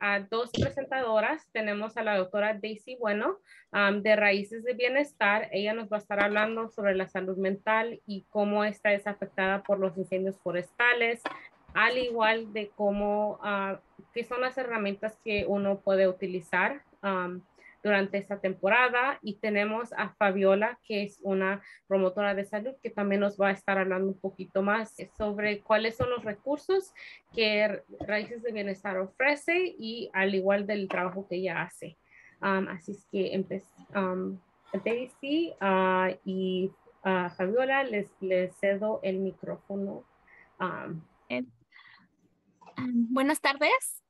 a dos presentadoras. Tenemos a la doctora Daisy Bueno de Raíces de Bienestar. Ella nos va a estar hablando sobre la salud mental y cómo esta es afectada por los incendios forestales, al igual de cómo, ah, qué son las herramientas que uno puede utilizar durante esta temporada y tenemos a Fabiola, que es una promotora de salud, que también nos va a estar hablando un poquito más sobre cuáles son los recursos que Raíces de Bienestar ofrece y al igual del trabajo que ella hace. Um, así es que um, Daisy ah, y a ah, Fabiola, les, cedo el micrófono. Um. Em, buenas tardes.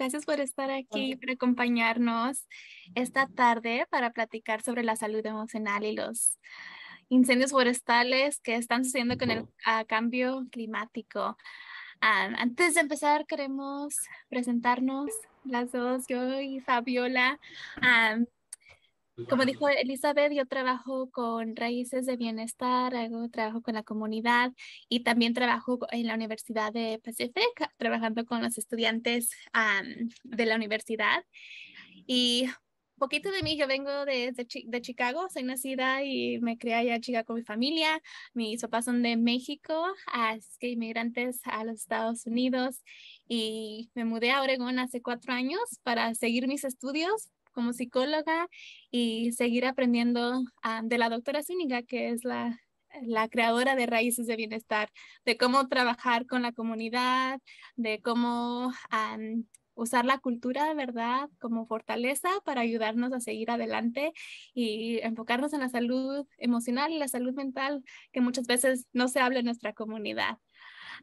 Gracias por estar aquí, por acompañarnos esta tarde para platicar sobre la salud emocional y los incendios forestales que están sucediendo con el cambio climático. Ah, antes de empezar, queremos presentarnos las dos, yo y Fabiola. Ah, como dijo Elizabeth, yo trabajo con raíces de bienestar, hago trabajo con la comunidad y también trabajo en la Universidad de Pacific, trabajando con los estudiantes de la universidad. Y poquito de mí, yo vengo de, de, Chicago, soy nacida y me crié allá en Chicago con mi familia, mis papás son de México, así que inmigrantes a los Estados Unidos y me mudé a Oregón hace cuatro años para seguir mis estudios, como psicóloga y seguir aprendiendo ah, de la doctora Zúñiga, que es la, creadora de Raíces de Bienestar, de cómo trabajar con la comunidad, de cómo ah, usar la cultura, ¿verdad?, como fortaleza para ayudarnos a seguir adelante y enfocarnos en la salud emocional y la salud mental, que muchas veces no se habla en nuestra comunidad.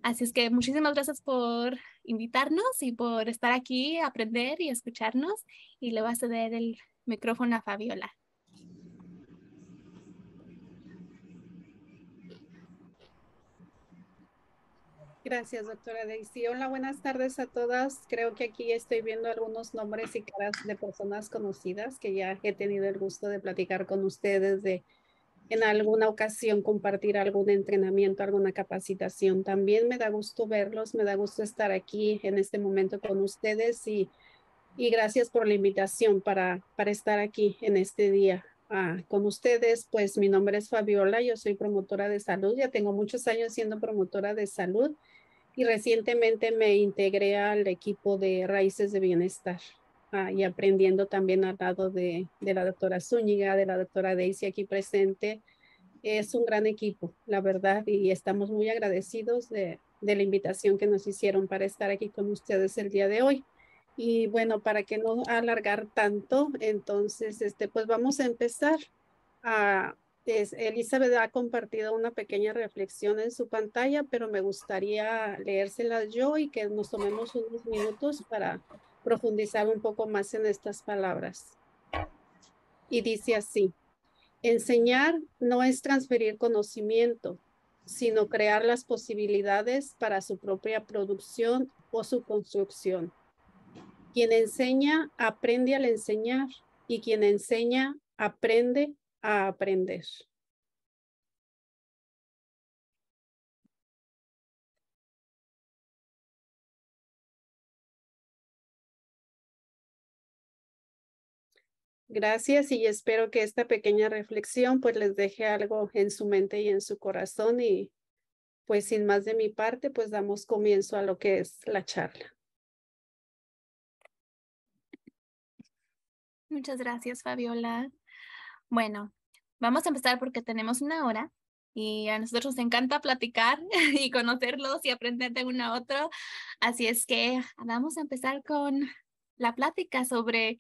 Así es que muchísimas gracias por invitarnos y por estar aquí, aprender y escucharnos. Y le voy a ceder el micrófono a Fabiola. Gracias, doctora Daisy. Hola, buenas tardes a todas. Creo que aquí estoy viendo algunos nombres y caras de personas conocidas que ya he tenido el gusto de platicar con ustedes de en alguna ocasión compartir algún entrenamiento, alguna capacitación. También me da gusto verlos, me da gusto estar aquí en este momento con ustedes y, y gracias por la invitación para, para estar aquí en este día. Ah, con ustedes, pues mi nombre es Fabiola, yo soy promotora de salud, ya tengo muchos años siendo promotora de salud y recientemente me integré al equipo de Raíces de Bienestar. Ah, y aprendiendo también al lado de, la doctora Zúñiga, de la doctora Daisy aquí presente. Es un gran equipo, la verdad, y estamos muy agradecidos de, la invitación que nos hicieron para estar aquí con ustedes el día de hoy. Y bueno, para que no alargar tanto, entonces, este, pues vamos a empezar. Ah, Elizabeth ha compartido una pequeña reflexión en su pantalla, pero me gustaría leérsela yo y que nos tomemos unos minutos para profundizar un poco más en estas palabras. Y dice así, enseñar no es transferir conocimiento, sino crear las posibilidades para su propia producción o su construcción. Quien enseña, aprende al enseñar y quien enseña, aprende a aprender. Gracias y espero que esta pequeña reflexión pues les deje algo en su mente y en su corazón y pues sin más de mi parte pues damos comienzo a lo que es la charla. Muchas gracias Fabiola. Bueno, vamos a empezar porque tenemos una hora y a nosotros nos encanta platicar y conocerlos y aprender de uno a otro. Así es que vamos a empezar con la plática sobre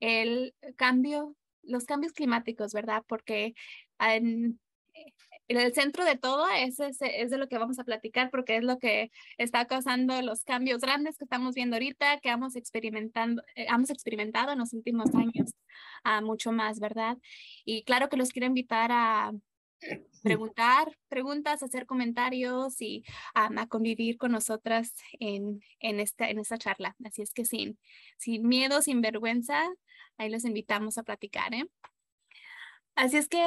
el cambio, los cambios climáticos, ¿verdad? Porque en, el centro de todo es, es, de lo que vamos a platicar porque es lo que está causando los cambios grandes que estamos viendo ahorita, que eh, hemos, experimentando, experimentado en los últimos años, ah, mucho más, ¿verdad? Y claro que los quiero invitar a, preguntar preguntas, hacer comentarios y ah, a convivir con nosotras en, esta, en esta charla. Así es que sin, sin miedo, sin vergüenza, ahí los invitamos a platicar. ¿eh? Así es que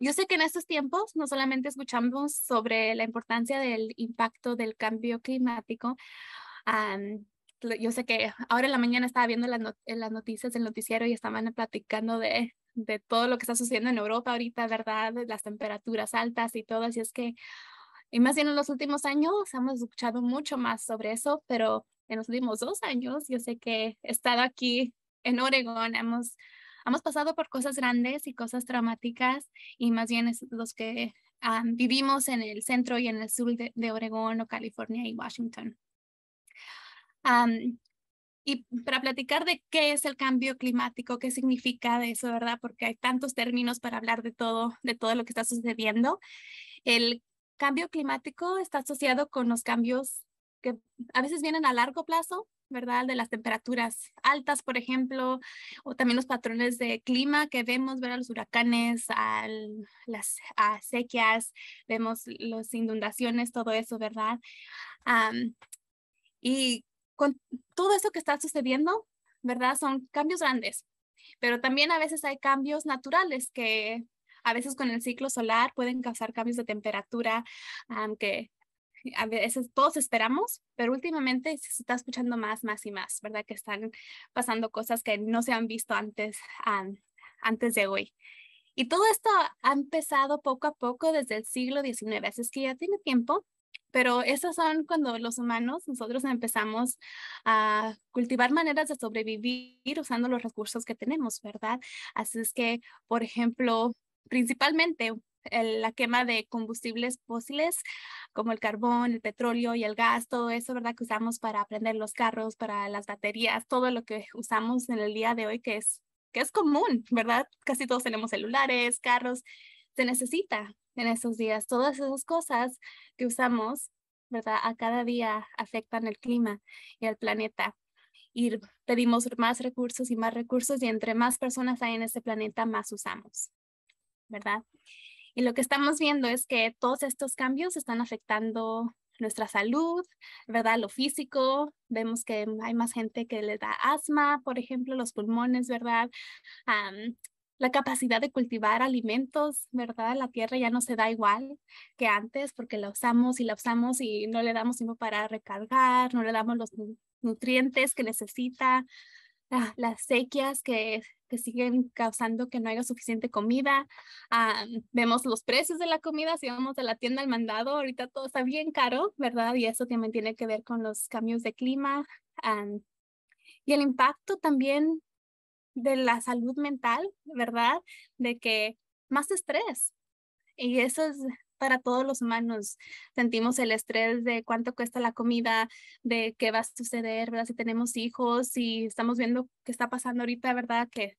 yo sé que en estos tiempos no solamente escuchamos sobre la importancia del impacto del cambio climático, yo sé que ahora en la mañana estaba viendo las noticias del noticiero y estaban platicando de de todo lo que está sucediendo en Europa ahorita, ¿verdad? Las temperaturas altas y todo, así es que, y más bien en los últimos años hemos escuchado mucho más sobre eso, pero en los últimos dos años, yo sé que he estado aquí en Oregón, hemos, hemos pasado por cosas grandes y cosas traumáticas. y más bien es los que ah, vivimos en el centro y en el sur de, Oregón o California y Washington y para platicar de qué es el cambio climático, qué significa de eso, ¿verdad? Porque hay tantos términos para hablar de todo, de todo lo que está sucediendo. El cambio climático está asociado con los cambios que a veces vienen a largo plazo, ¿verdad? De las temperaturas altas, por ejemplo, o también los patrones de clima que vemos, ver a Los huracanes, a las a vemos las inundaciones, todo eso, ¿verdad? y con todo esto que está sucediendo, ¿verdad? Son cambios grandes, pero también a veces hay cambios naturales que a veces con el ciclo solar pueden causar cambios de temperatura aunque a veces todos esperamos, pero últimamente se está escuchando más, más y más, ¿verdad? Que están pasando cosas que no se han visto antes, antes de hoy. Y todo esto ha empezado poco a poco desde el siglo XIX, así es que ya tiene tiempo pero esas son cuando los humanos, nosotros empezamos a cultivar maneras de sobrevivir usando los recursos que tenemos, ¿verdad? Así es que, por ejemplo, principalmente la quema de combustibles fósiles como el carbón, el petróleo y el gas, todo eso, ¿verdad? Que usamos para prender los carros, para las baterías, todo lo que usamos en el día de hoy que es, que es común, ¿verdad? Casi todos tenemos celulares, carros, necesita en esos días. Todas esas cosas que usamos, ¿verdad? A cada día afectan el clima y al planeta. Y pedimos más recursos y más recursos y entre más personas hay en este planeta, más usamos, ¿verdad? Y lo que estamos viendo es que todos estos cambios están afectando nuestra salud, ¿verdad? Lo físico, vemos que hay más gente que le da asma, por ejemplo, los pulmones, ¿verdad? la capacidad de cultivar alimentos, ¿verdad? La tierra ya no se da igual que antes porque la usamos y la usamos y no le damos tiempo para recargar, no le damos los nutrientes que necesita, ah, las sequías que, que, siguen causando que no haya suficiente comida. Ah, vemos los precios de la comida, si vamos de la tienda al mandado, ahorita todo está bien caro, ¿verdad? Y eso también tiene que ver con los cambios de clima. Ah, y el impacto también de la salud mental, ¿verdad? De que más estrés. Y eso es para todos los humanos. Sentimos el estrés de cuánto cuesta la comida, de qué va a suceder, ¿verdad? Si tenemos hijos, y estamos viendo qué está pasando ahorita, ¿verdad? Que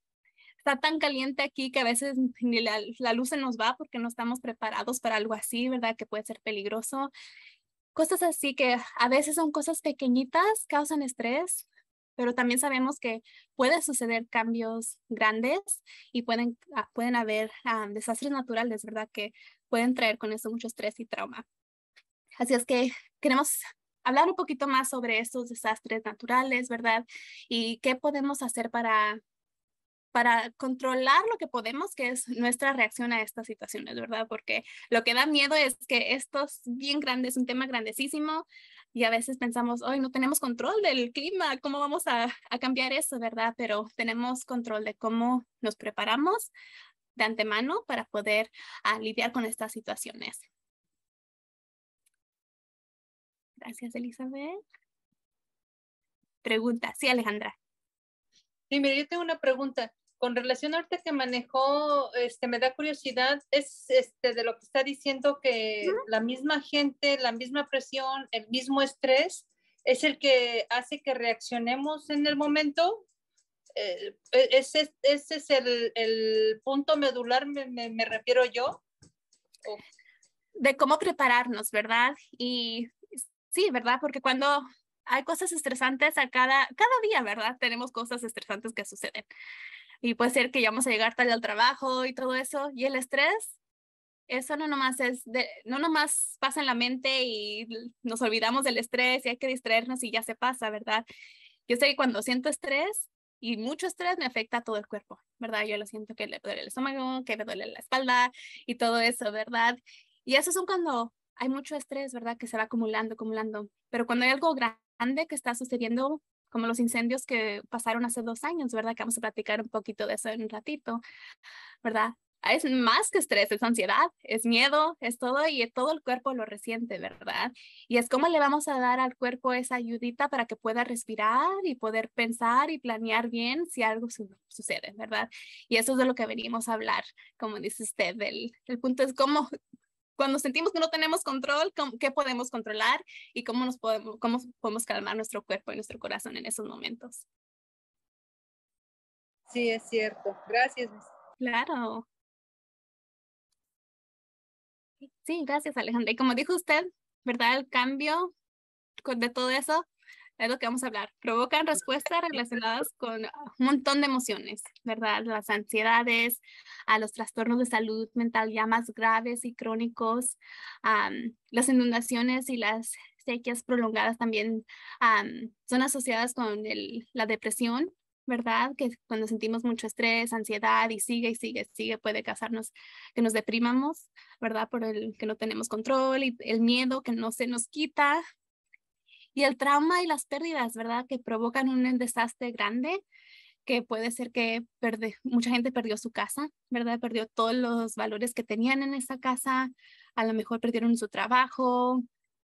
está tan caliente aquí que a veces ni la luz se nos va porque no estamos preparados para algo así, ¿verdad? Que puede ser peligroso. Cosas así que a veces son cosas pequeñitas, causan estrés, pero también sabemos que pueden suceder cambios grandes y pueden, ah, pueden haber ah, desastres naturales, ¿verdad? Que pueden traer con eso mucho estrés y trauma. Así es que queremos hablar un poquito más sobre estos desastres naturales, ¿verdad? Y qué podemos hacer para para controlar lo que podemos, que es nuestra reacción a estas situaciones, ¿verdad? Porque lo que da miedo es que esto es bien grande, es un tema grandísimo y a veces pensamos, hoy no tenemos control del clima, ¿cómo vamos a, cambiar eso, verdad? Pero tenemos control de cómo nos preparamos de antemano para poder ah, lidiar con estas situaciones. Gracias, Elizabeth. Pregunta, sí, Alejandra. Sí, mira, yo tengo una pregunta. Con relación a lo que manejó, este, me da curiosidad, es este, de lo que está diciendo que la misma gente, la misma presión, el mismo estrés, es el que hace que reaccionemos en el momento. Eh, e, ese, es el, el punto medular, me, me, refiero yo. De cómo prepararnos, ¿verdad? Y sí, ¿verdad? Porque cuando hay cosas estresantes a cada, cada día, ¿verdad? Tenemos cosas estresantes que suceden. Y puede ser que ya vamos a llegar tarde al trabajo y todo eso. Y el estrés, eso no nomás es, de, no nomás pasa en la mente y nos olvidamos del estrés y hay que distraernos y ya se pasa, ¿verdad? Yo sé que cuando siento estrés y mucho estrés me afecta a todo el cuerpo, ¿verdad? Yo lo siento que le duele el estómago, que me duele la espalda y todo eso, ¿verdad? Y eso son cuando hay mucho estrés, ¿verdad? Que se va acumulando, acumulando. Pero cuando hay algo grande, que está sucediendo, como los incendios que pasaron hace dos años, ¿verdad? Que vamos a platicar un poquito de eso en un ratito, ¿verdad? Es más que estrés, es ansiedad, es miedo, es todo y todo el cuerpo lo resiente, ¿verdad? Y es cómo le vamos a dar al cuerpo esa ayudita para que pueda respirar y poder pensar y planear bien si algo sucede, ¿verdad? Y eso es de lo que venimos a hablar, como dice usted, el, el punto es cómo, cuando sentimos que no tenemos control, ¿qué podemos controlar y cómo, nos podemos, cómo podemos calmar nuestro cuerpo y nuestro corazón en esos momentos? Sí, es cierto. Gracias. Claro. Sí, gracias Alejandra. Y como dijo usted, ¿verdad? El cambio de todo eso es lo que vamos a hablar. Provocan respuestas relacionadas con un montón de emociones, ¿verdad? Las ansiedades, a los trastornos de salud mental ya más graves y crónicos, las inundaciones y las sequías prolongadas también son asociadas con la depresión, ¿verdad? Que cuando sentimos mucho estrés, ansiedad y sigue y sigue, sigue, puede causarnos que nos deprimamos, ¿verdad? Por el que no tenemos control y el miedo que no se nos quita, y el trauma y las pérdidas, ¿verdad? Que provocan un desastre grande, que puede ser que mucha gente perdió su casa, ¿verdad? Perdió todos los valores que tenían en esa casa, a lo mejor perdieron su trabajo,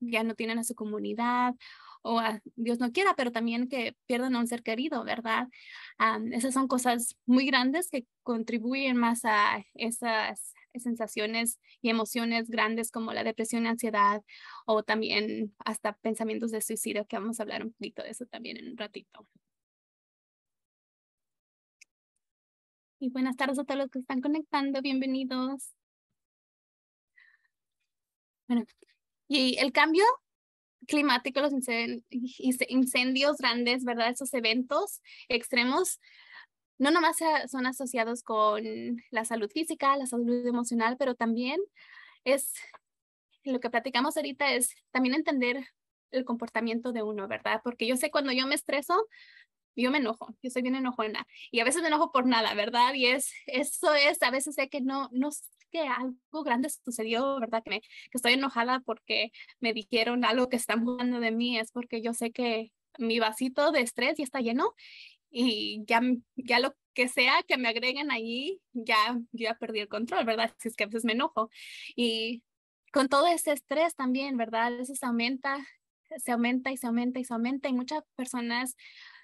ya no tienen a su comunidad o a Dios no quiera, pero también que pierdan a un ser querido, ¿verdad? Ah, esas son cosas muy grandes que contribuyen más a esas eh, sensaciones y emociones grandes como la depresión, y ansiedad o también hasta pensamientos de suicidio, que vamos a hablar un poquito de eso también en un ratito. Y buenas tardes a todos los que están conectando, bienvenidos. y el cambio climático, los incendios grandes, ¿verdad? Esos eventos extremos no nomás son asociados con la salud física, la salud emocional, pero también es lo que platicamos ahorita es también entender el comportamiento de uno, ¿verdad? Porque yo sé cuando yo me estreso, yo me enojo, yo soy bien enojona y a veces me enojo por nada, ¿verdad? Y es, eso es, a veces sé que no, no, que algo grande sucedió, ¿verdad? Que, que estoy enojada porque me dijeron algo que están jugando de mí, es porque yo sé que mi vasito de estrés ya está lleno y ya, ya lo que sea que me agreguen ahí, ya, ya perdí el control, ¿verdad? Si es que a veces me enojo. Y con todo ese estrés también, ¿verdad? Eso se aumenta, se aumenta y se aumenta y se aumenta. Y muchas personas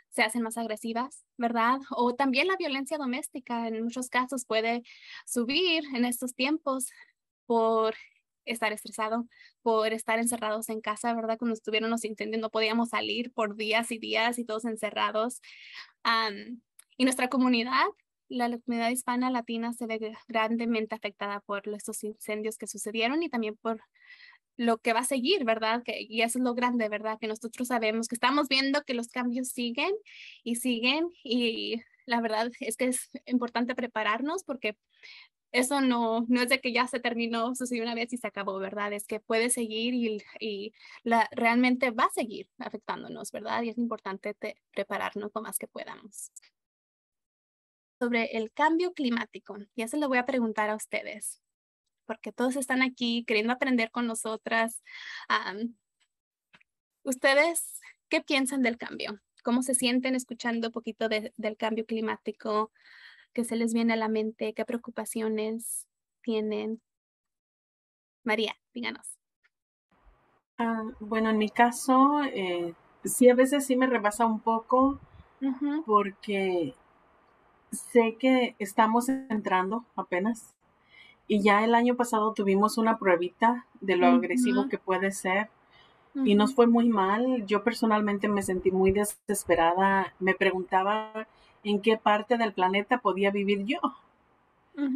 se hacen más agresivas, ¿verdad? O también la violencia doméstica en muchos casos puede subir en estos tiempos por estar estresado, por estar encerrados en casa, ¿verdad? Cuando estuvieron los incendios no podíamos salir por días y días y todos encerrados. y nuestra comunidad, la comunidad hispana latina, se ve grandemente afectada por estos incendios que sucedieron y también por lo que va a seguir, ¿verdad? Que, y eso es lo grande, ¿verdad? Que nosotros sabemos, que estamos viendo que los cambios siguen y siguen y la verdad es que es importante prepararnos porque eso no, no es de que ya se terminó, sucedió una vez y se acabó, ¿verdad? Es que puede seguir y, la, realmente va a seguir afectándonos, ¿verdad? Y es importante prepararnos lo más que podamos. Sobre el cambio climático, ya se lo voy a preguntar a ustedes, porque todos están aquí queriendo aprender con nosotras. ¿Ustedes qué piensan del cambio? ¿Cómo se sienten escuchando un poquito del cambio climático? que se les viene a la mente, qué preocupaciones tienen. María, díganos. Ah, bueno, en mi caso, eh, sí, a veces sí me rebasa un poco porque sé que estamos entrando apenas y ya el año pasado tuvimos una pruebita de lo agresivo que puede ser y nos fue muy mal. Yo personalmente me sentí muy desesperada. Me preguntaba en qué parte del planeta podía vivir yo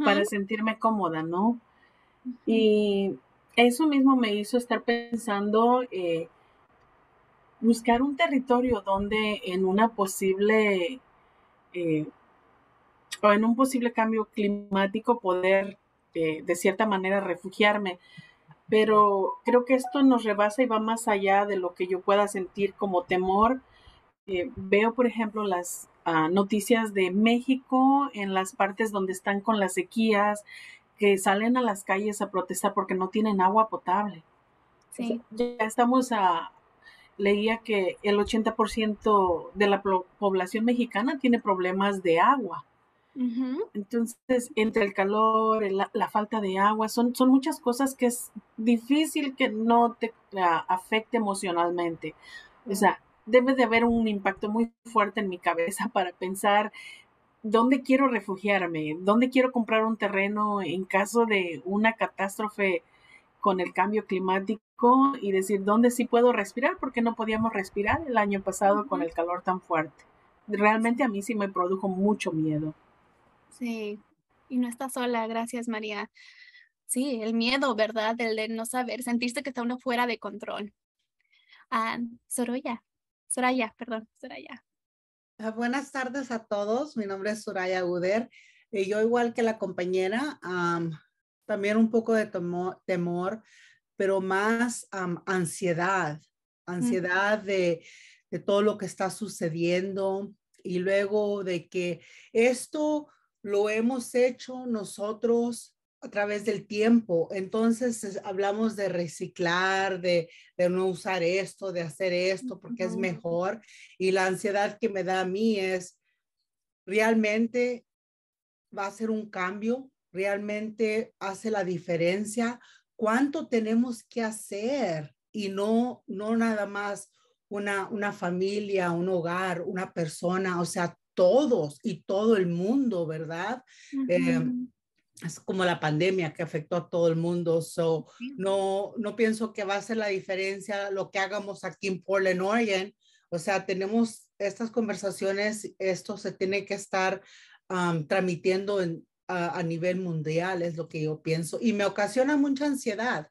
para sentirme cómoda, ¿no? Y eso mismo me hizo estar pensando eh, buscar un territorio donde en una posible eh, o en un posible cambio climático poder eh, de cierta manera refugiarme. Pero creo que esto nos rebasa y va más allá de lo que yo pueda sentir como temor. Eh, veo, por ejemplo, las noticias de México en las partes donde están con las sequías, que salen a las calles a protestar porque no tienen agua potable. Sí. ya estamos a, leía que el 80% de la población mexicana tiene problemas de agua. Entonces, entre el calor, la, falta de agua, son, son muchas cosas que es difícil que no te afecte emocionalmente. O sea, debe de haber un impacto muy fuerte en mi cabeza para pensar dónde quiero refugiarme, dónde quiero comprar un terreno en caso de una catástrofe con el cambio climático y decir dónde sí puedo respirar, porque no podíamos respirar el año pasado con el calor tan fuerte. Realmente a mí sí me produjo mucho miedo. Sí, y no está sola, gracias María. Sí, el miedo, ¿verdad? El de no saber, sentirse que está uno fuera de control. Ah, Soraya, perdón, Soraya. Ah, buenas tardes a todos. Mi nombre es Soraya Guder. Eh, yo, igual que la compañera, también un poco de temor, pero más ansiedad, ansiedad de todo lo que está sucediendo y luego de que esto lo hemos hecho nosotros a través del tiempo. Entonces hablamos de reciclar, de, de no usar esto, de hacer esto porque es mejor. Y la ansiedad que me da a mí es, ¿realmente va a ser un cambio? ¿Realmente hace la diferencia? ¿Cuánto tenemos que hacer? Y no, no nada más una, una familia, un hogar, una persona, o sea, todos y todo el mundo, ¿verdad? Eh, es como la pandemia que afectó a todo el mundo. So, no, no pienso que va a ser la diferencia lo que hagamos aquí en Portland, Oregon. O sea, tenemos estas conversaciones, esto se tiene que estar transmitiendo a, nivel mundial, es lo que yo pienso. Y me ocasiona mucha ansiedad.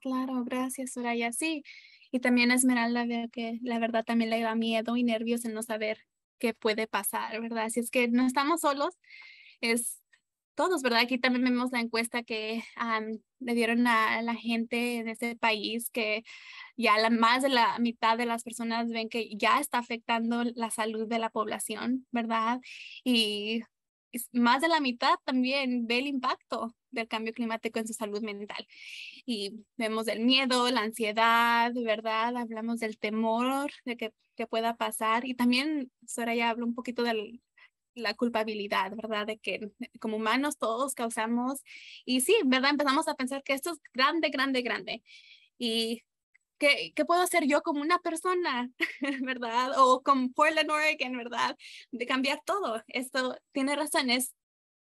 claro, gracias, Soraya. Sí, y también Esmeralda veo que la verdad también le da miedo y nervios en no saber qué puede pasar, ¿verdad? Así es que no estamos solos. Es todos, ¿verdad? Aquí también vemos la encuesta que le dieron a la gente en este país, que ya más de la mitad de las personas ven que ya está afectando la salud de la población, ¿verdad? Y más de la mitad también ve el impacto del cambio climático en su salud mental. Y vemos el miedo, la ansiedad, ¿verdad? Hablamos del temor de que, que pueda pasar. Y también Soraya habló un poquito del la culpabilidad, ¿verdad? De que como humanos todos causamos y sí, ¿verdad? Empezamos a pensar que esto es grande, grande, grande. Y ¿Qué, puedo hacer yo como una persona, verdad? O con Portland, Oregon, ¿verdad? De cambiar todo. Esto tiene razones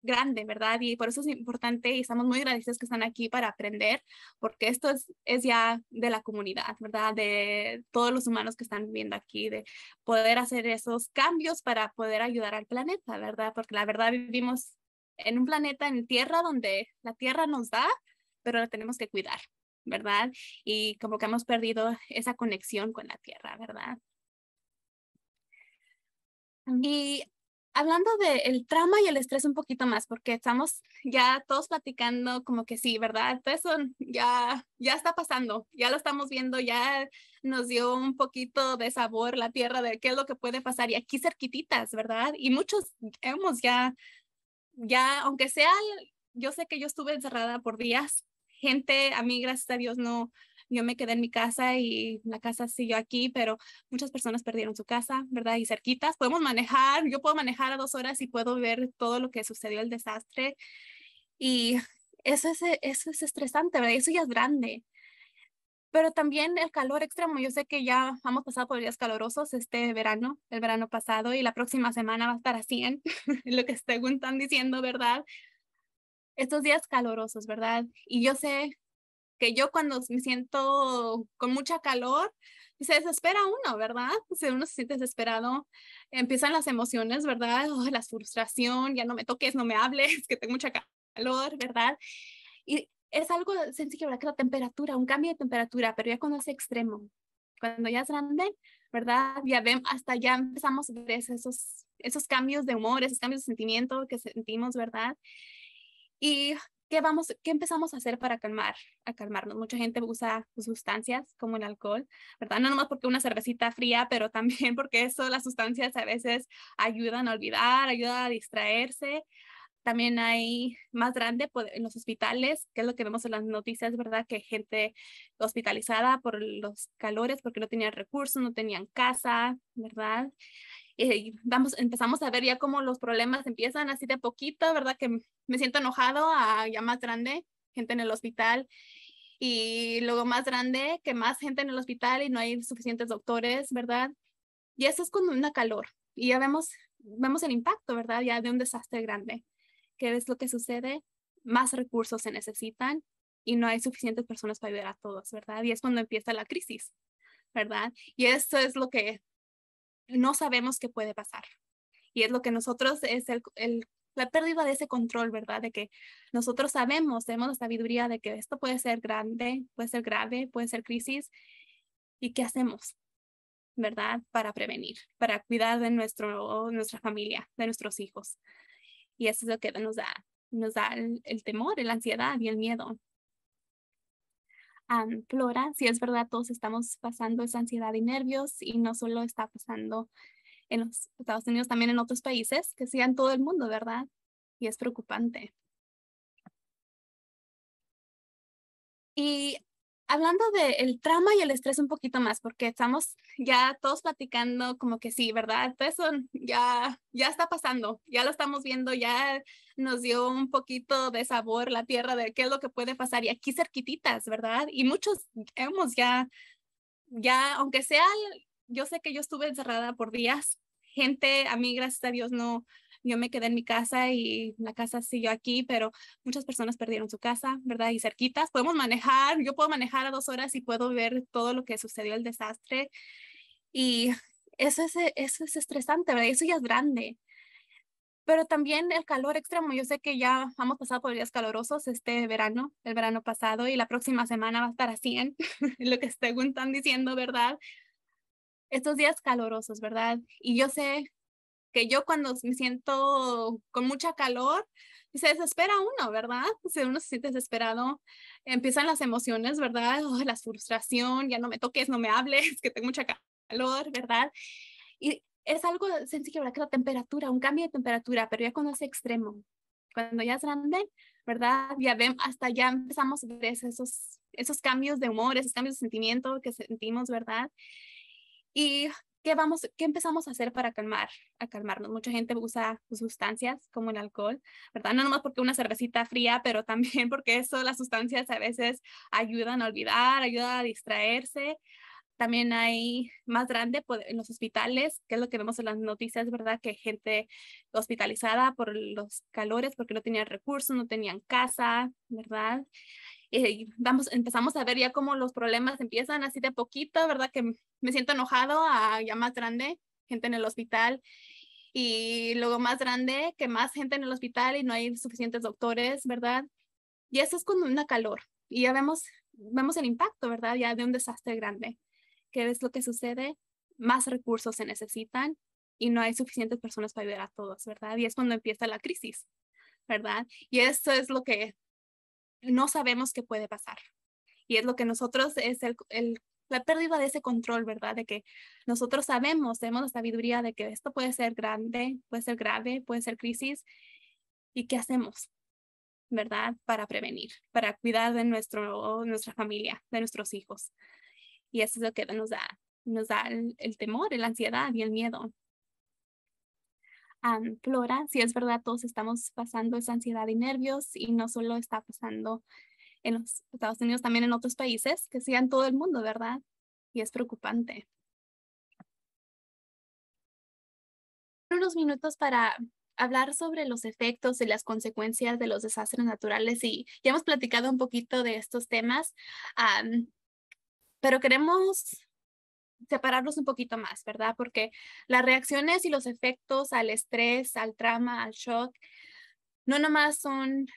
grande, ¿verdad? Y por eso es importante y estamos muy agradecidos que están aquí para aprender, porque esto es, es ya de la comunidad, ¿verdad? De todos los humanos que están viviendo aquí, de poder hacer esos cambios para poder ayudar al planeta, ¿verdad? Porque la verdad vivimos en un planeta, en tierra, donde la tierra nos da, pero la tenemos que cuidar, ¿verdad? Y como que hemos perdido esa conexión con la tierra, ¿verdad? Y hablando del el trauma y el estrés un poquito más, porque estamos ya todos platicando como que sí, ¿verdad? Eso ya, ya está pasando, ya lo estamos viendo, ya nos dio un poquito de sabor la tierra de qué es lo que puede pasar y aquí cerquititas, ¿verdad? Y muchos hemos ya, ya, aunque sea, yo sé que yo estuve encerrada por días, gente, a mí gracias a Dios no, yo me quedé en mi casa y la casa siguió aquí, pero muchas personas perdieron su casa, ¿verdad? Y cerquitas, podemos manejar, yo puedo manejar a dos horas y puedo ver todo lo que sucedió, el desastre. Y eso es, eso es estresante, ¿verdad? Eso ya es grande. Pero también el calor extremo. Yo sé que ya hemos pasado por días calurosos este verano, el verano pasado, y la próxima semana va a estar a 100, lo que según están diciendo, ¿verdad? Estos días calurosos, ¿verdad? Y yo sé que yo cuando me siento con mucha calor, se desespera uno, ¿verdad? Si uno se siente desesperado, empiezan las emociones, ¿verdad? Oh, la frustración, ya no me toques, no me hables, que tengo mucha calor, ¿verdad? Y es algo sencillo, ¿verdad? Que la temperatura, un cambio de temperatura, pero ya cuando es extremo, cuando ya es grande, ¿verdad? Ya ven, hasta ya empezamos a ver esos, esos cambios de humor, esos cambios de sentimiento que sentimos, ¿verdad? Y ¿qué, vamos, ¿qué empezamos a hacer para calmar, a calmarnos? Mucha gente usa sustancias como el alcohol, ¿verdad? No nomás porque una cervecita fría, pero también porque eso, las sustancias a veces ayudan a olvidar, ayudan a distraerse. También hay más grande pues, en los hospitales, que es lo que vemos en las noticias, ¿verdad? Que gente hospitalizada por los calores, porque no tenían recursos, no tenían casa, ¿verdad? Eh, y vamos, empezamos a ver ya cómo los problemas empiezan así de poquito, ¿verdad? Que me siento enojado a ya más grande, gente en el hospital, y luego más grande, que más gente en el hospital y no hay suficientes doctores, ¿verdad? Y eso es con una calor. Y ya vemos, vemos el impacto, ¿verdad? Ya de un desastre grande. ¿Qué es lo que sucede? Más recursos se necesitan y no hay suficientes personas para ayudar a todos, ¿verdad? Y es cuando empieza la crisis, ¿verdad? Y eso es lo que no sabemos qué puede pasar. Y es lo que nosotros es el, la pérdida de ese control, ¿verdad? De que nosotros sabemos, tenemos la sabiduría de que esto puede ser grande, puede ser grave, puede ser crisis. ¿Y qué hacemos? ¿Verdad? Para prevenir, para cuidar de nuestro, nuestra familia, de nuestros hijos. Y eso es lo que nos da, nos da el, el temor, la ansiedad y el miedo Flora, si es verdad, todos estamos pasando esa ansiedad y nervios y no solo está pasando en los Estados Unidos, también en otros países, que en todo el mundo, ¿verdad? Y es preocupante. Y hablando del el trauma y el estrés un poquito más, porque estamos ya todos platicando como que sí, ¿verdad? Eso ya, ya está pasando, ya lo estamos viendo, ya nos dio un poquito de sabor la tierra de qué es lo que puede pasar y aquí cerquititas, ¿verdad? Y muchos hemos ya, ya, aunque sea, yo sé que yo estuve encerrada por días, gente, a mí gracias a Dios no, yo me quedé en mi casa y la casa siguió aquí, pero muchas personas perdieron su casa, ¿verdad? Y cerquitas, podemos manejar, yo puedo manejar a dos horas y puedo ver todo lo que sucedió, el desastre. Y eso es, eso es estresante, ¿verdad? Eso ya es grande. Pero también el calor extremo. Yo sé que ya hemos pasado por días calurosos este verano, el verano pasado, y la próxima semana va a estar a 100, lo que según están diciendo, ¿verdad? Estos días calurosos, ¿verdad? Y yo sé yo cuando me siento con mucha calor, se desespera uno, ¿verdad? Si uno se siente desesperado, empiezan las emociones, ¿verdad? o la frustración, ya no me toques, no me hables, que tengo mucha calor, ¿verdad? Y es algo sencillo, ¿verdad? Que la temperatura, un cambio de temperatura, pero ya cuando es extremo, cuando ya es grande, ¿verdad? Ya ven, hasta ya empezamos a ver esos, esos cambios de humor, esos cambios de sentimiento que sentimos, ¿verdad? Y ¿qué, vamos, ¿qué empezamos a hacer para calmar, a calmarnos? Mucha gente usa sustancias como el alcohol, ¿verdad? No nomás porque una cervecita fría, pero también porque eso, las sustancias a veces ayudan a olvidar, ayudan a distraerse, también hay más grande en los hospitales, que es lo que vemos en las noticias, ¿verdad? Que gente hospitalizada por los calores, porque no tenían recursos, no tenían casa, ¿verdad? Y vamos, empezamos a ver ya cómo los problemas empiezan así de poquito, ¿verdad? Que me siento enojado a ah, ya más grande, gente en el hospital. Y luego más grande, que más gente en el hospital y no hay suficientes doctores, ¿verdad? Y eso es con una calor. Y ya vemos, vemos el impacto, ¿verdad? Ya de un desastre grande. ¿qué es lo que sucede? Más recursos se necesitan y no hay suficientes personas para ayudar a todos, ¿verdad? Y es cuando empieza la crisis, ¿verdad? Y eso es lo que no sabemos qué puede pasar. Y es lo que nosotros es el, la pérdida de ese control, ¿verdad? De que nosotros sabemos, tenemos la sabiduría de que esto puede ser grande, puede ser grave, puede ser crisis. ¿Y qué hacemos? ¿Verdad? Para prevenir, para cuidar de nuestro, nuestra familia, de nuestros hijos. Y eso es lo que nos da, nos da el, temor, la ansiedad y el miedo. Flora, si es verdad, todos estamos pasando esa ansiedad y nervios y no solo está pasando en los Estados Unidos, también en otros países, que en todo el mundo, ¿verdad? Y es preocupante. Unos minutos para hablar sobre los efectos y las consecuencias de los desastres naturales y ya hemos platicado un poquito de estos temas, pero queremos separarlos un poquito más, ¿verdad? Porque las reacciones y los efectos al estrés, al trauma, al shock, no nomás son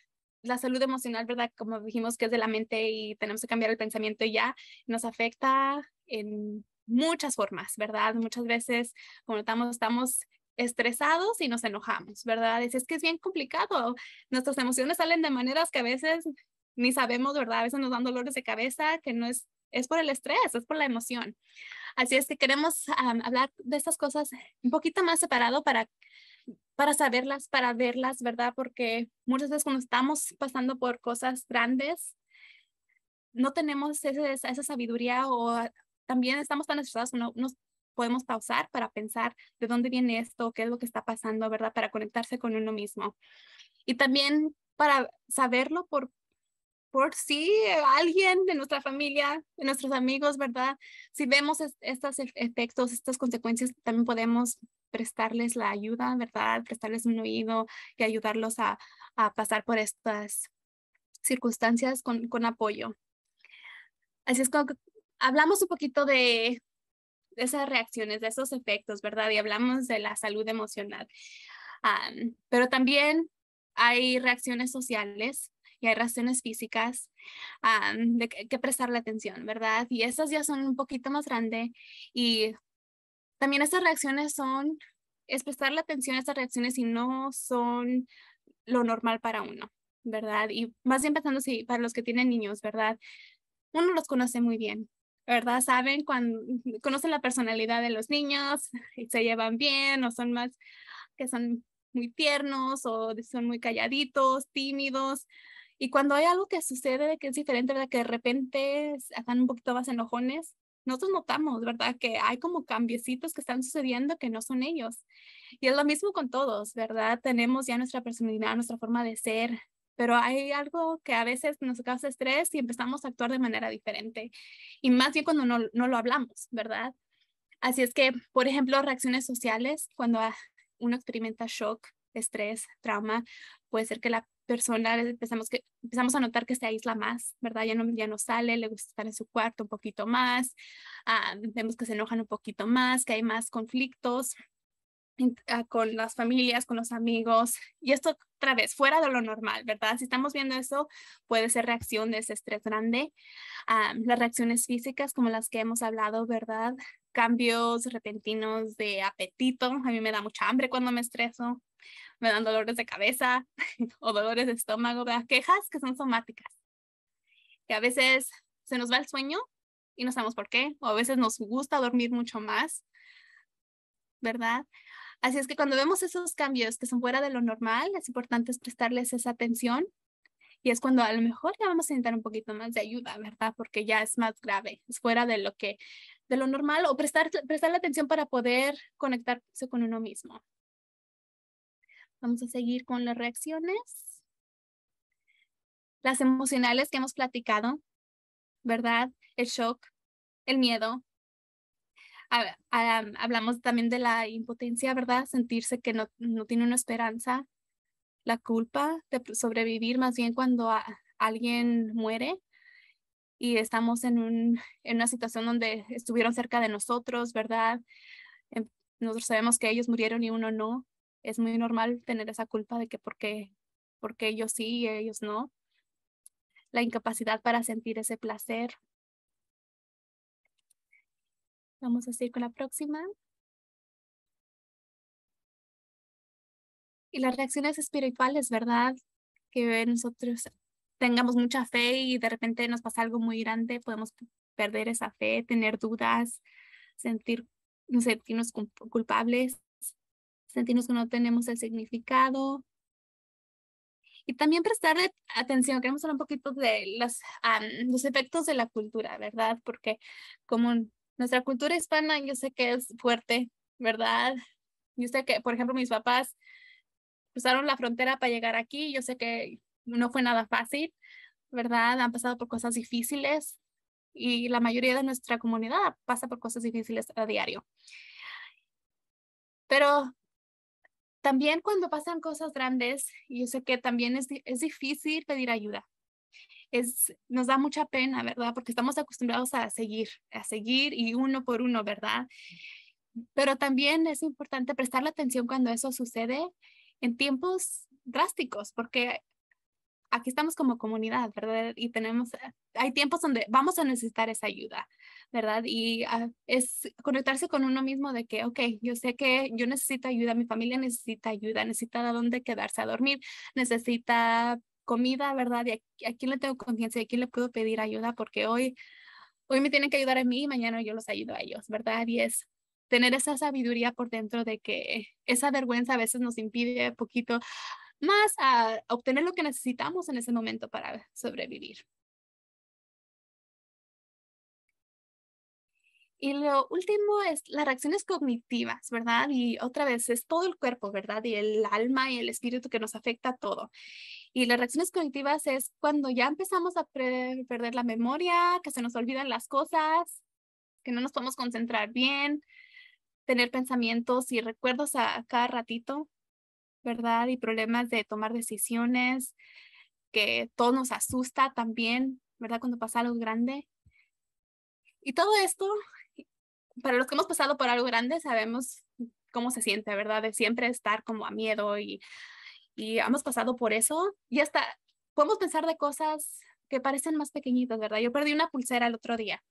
la salud emocional, ¿verdad? Como dijimos que es de la mente y tenemos que cambiar el pensamiento y ya nos afecta en muchas formas, ¿verdad? Muchas veces, como estamos estamos estresados y nos enojamos, ¿verdad? Es, es que es bien complicado. Nuestras emociones salen de maneras que a veces ni sabemos, ¿verdad? A veces nos dan dolores de cabeza que no es es por el estrés, es por la emoción. Así es que queremos hablar de estas cosas un poquito más separado para, para saberlas, para verlas, ¿verdad? Porque muchas veces cuando estamos pasando por cosas grandes, no tenemos ese, esa sabiduría o también estamos tan estresados, no nos podemos pausar para pensar de dónde viene esto, qué es lo que está pasando, ¿verdad? Para conectarse con uno mismo. Y también para saberlo por por si eh, alguien de nuestra familia, de nuestros amigos, ¿verdad? Si vemos estos e-, efectos, estas consecuencias, también podemos prestarles la ayuda, ¿verdad? Prestarles un oído y ayudarlos a, pasar por estas circunstancias con, apoyo. Así es como hablamos un poquito de, esas reacciones, de esos efectos, ¿verdad? Y hablamos de la salud emocional. pero también hay reacciones sociales y hay razones físicas ah, de que, que prestarle atención, ¿verdad? Y esas ya son un poquito más grandes y también estas reacciones son, es prestarle atención a estas reacciones y no son lo normal para uno, ¿verdad? Y más bien pensando si para los que tienen niños, ¿verdad? Uno los conoce muy bien, ¿verdad? Saben, cuando, conocen la personalidad de los niños y se llevan bien o son más, que son muy tiernos o son muy calladitos, tímidos, y cuando hay algo que sucede que es diferente, ¿verdad? Que de repente están un poquito más enojones, nosotros notamos, ¿verdad? Que hay como cambiecitos que están sucediendo que no son ellos. Y es lo mismo con todos, ¿verdad? Tenemos ya nuestra personalidad, nuestra forma de ser, pero hay algo que a veces nos causa estrés y empezamos a actuar de manera diferente. Y más bien cuando no, no lo hablamos, ¿verdad? Así es que, por ejemplo, reacciones sociales, cuando ah, uno experimenta shock, estrés, trauma, puede ser que la personales empezamos, que, empezamos a notar que se aísla más, ¿verdad? Ya no, ya no sale, le gusta estar en su cuarto un poquito más, ah, vemos que se enojan un poquito más, que hay más conflictos ah, con las familias, con los amigos, y esto otra vez, fuera de lo normal, ¿verdad? Si estamos viendo eso, puede ser reacción de ese estrés grande, ah, las reacciones físicas como las que hemos hablado, ¿verdad? cambios repentinos de apetito. A mí me da mucha hambre cuando me estreso. Me dan dolores de cabeza o dolores de estómago, quejas que son somáticas. Que a veces se nos va el sueño y no sabemos por qué, o a veces nos gusta dormir mucho más, ¿verdad? Así es que cuando vemos esos cambios que son fuera de lo normal, es importante prestarles esa atención y es cuando a lo mejor ya vamos a necesitar un poquito más de ayuda, ¿verdad? Porque ya es más grave, es fuera de lo que de lo normal o prestar, prestar la atención para poder conectarse con uno mismo. Vamos a seguir con las reacciones. Las emocionales que hemos platicado, ¿verdad? El shock, el miedo. Hablamos también de la impotencia, ¿verdad? Sentirse que no tiene una esperanza. La culpa de sobrevivir, más bien cuando alguien muere, y estamos en, en una situación donde estuvieron cerca de nosotros, ¿verdad? Em, nosotros sabemos que ellos murieron y uno no. Es muy normal tener esa culpa de que porque, porque ellos sí y ellos no. La incapacidad para sentir ese placer. Vamos a seguir con la próxima. Y las reacciones espirituales, ¿verdad? Que nosotros tengamos mucha fe y de repente nos pasa algo muy grande, podemos perder esa fe, tener dudas, sentir, sentirnos culpables, sentirnos que no tenemos el significado. Y también prestarle atención, queremos hablar un poquito de las, los efectos de la cultura, ¿verdad? Porque como nuestra cultura hispana yo sé que es fuerte, ¿verdad? Yo sé que, por ejemplo, mis papás cruzaron la frontera para llegar aquí, yo sé que no fue nada fácil, ¿verdad? Han pasado por cosas difíciles y la mayoría de nuestra comunidad pasa por cosas difíciles a diario. Pero también cuando pasan cosas grandes, yo sé que también es, es difícil pedir ayuda. Es, nos da mucha pena, ¿verdad? Porque estamos acostumbrados a seguir, a seguir y uno por uno, ¿verdad? Pero también es importante prestar la atención cuando eso sucede en tiempos drásticos, porque aquí estamos como comunidad, ¿verdad? Y tenemos, hay tiempos donde vamos a necesitar esa ayuda, ¿verdad? Y ah, es conectarse con uno mismo de que, ok, yo sé que yo necesito ayuda, mi familia necesita ayuda, necesita a dónde quedarse a dormir, necesita comida, ¿verdad? Y a, quién le tengo confianza y a quién le puedo pedir ayuda porque hoy, hoy me tienen que ayudar a mí y mañana yo los ayudo a ellos, ¿verdad? Y es tener esa sabiduría por dentro de que esa vergüenza a veces nos impide poquito más a obtener lo que necesitamos en ese momento para sobrevivir. Y lo último es las reacciones cognitivas, ¿verdad? Y otra vez es todo el cuerpo, ¿verdad? Y el alma y el espíritu que nos afecta todo. Y las reacciones cognitivas es cuando ya empezamos a perder la memoria, que se nos olvidan las cosas, que no nos podemos concentrar bien, tener pensamientos y recuerdos a, a cada ratito. ¿verdad? Y problemas de tomar decisiones, que todo nos asusta también, ¿verdad? Cuando pasa algo grande. Y todo esto, para los que hemos pasado por algo grande, sabemos cómo se siente, ¿verdad? De siempre estar como a miedo y, y hemos pasado por eso. Y hasta podemos pensar de cosas que parecen más pequeñitas, ¿verdad? Yo perdí una pulsera el otro día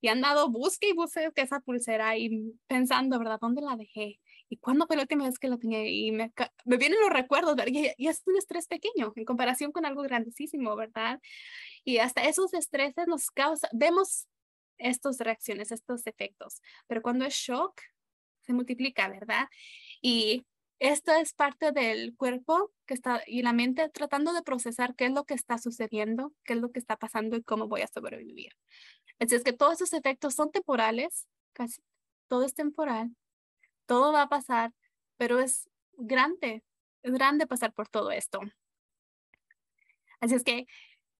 y andado busque y busque esa pulsera y pensando, ¿verdad? ¿Dónde la dejé? ¿y cuándo fue la última vez que lo tenía? Y me, vienen los recuerdos, ¿verdad? Y, es un estrés pequeño en comparación con algo grandísimo, ¿verdad? Y hasta esos estreses nos causa, vemos estas reacciones, estos efectos, pero cuando es shock, se multiplica, ¿verdad? Y esto es parte del cuerpo que está y la mente tratando de procesar qué es lo que está sucediendo, qué es lo que está pasando y cómo voy a sobrevivir. Entonces, es que todos esos efectos son temporales, casi todo es temporal, todo va a pasar, pero es grande, es grande pasar por todo esto. Así es que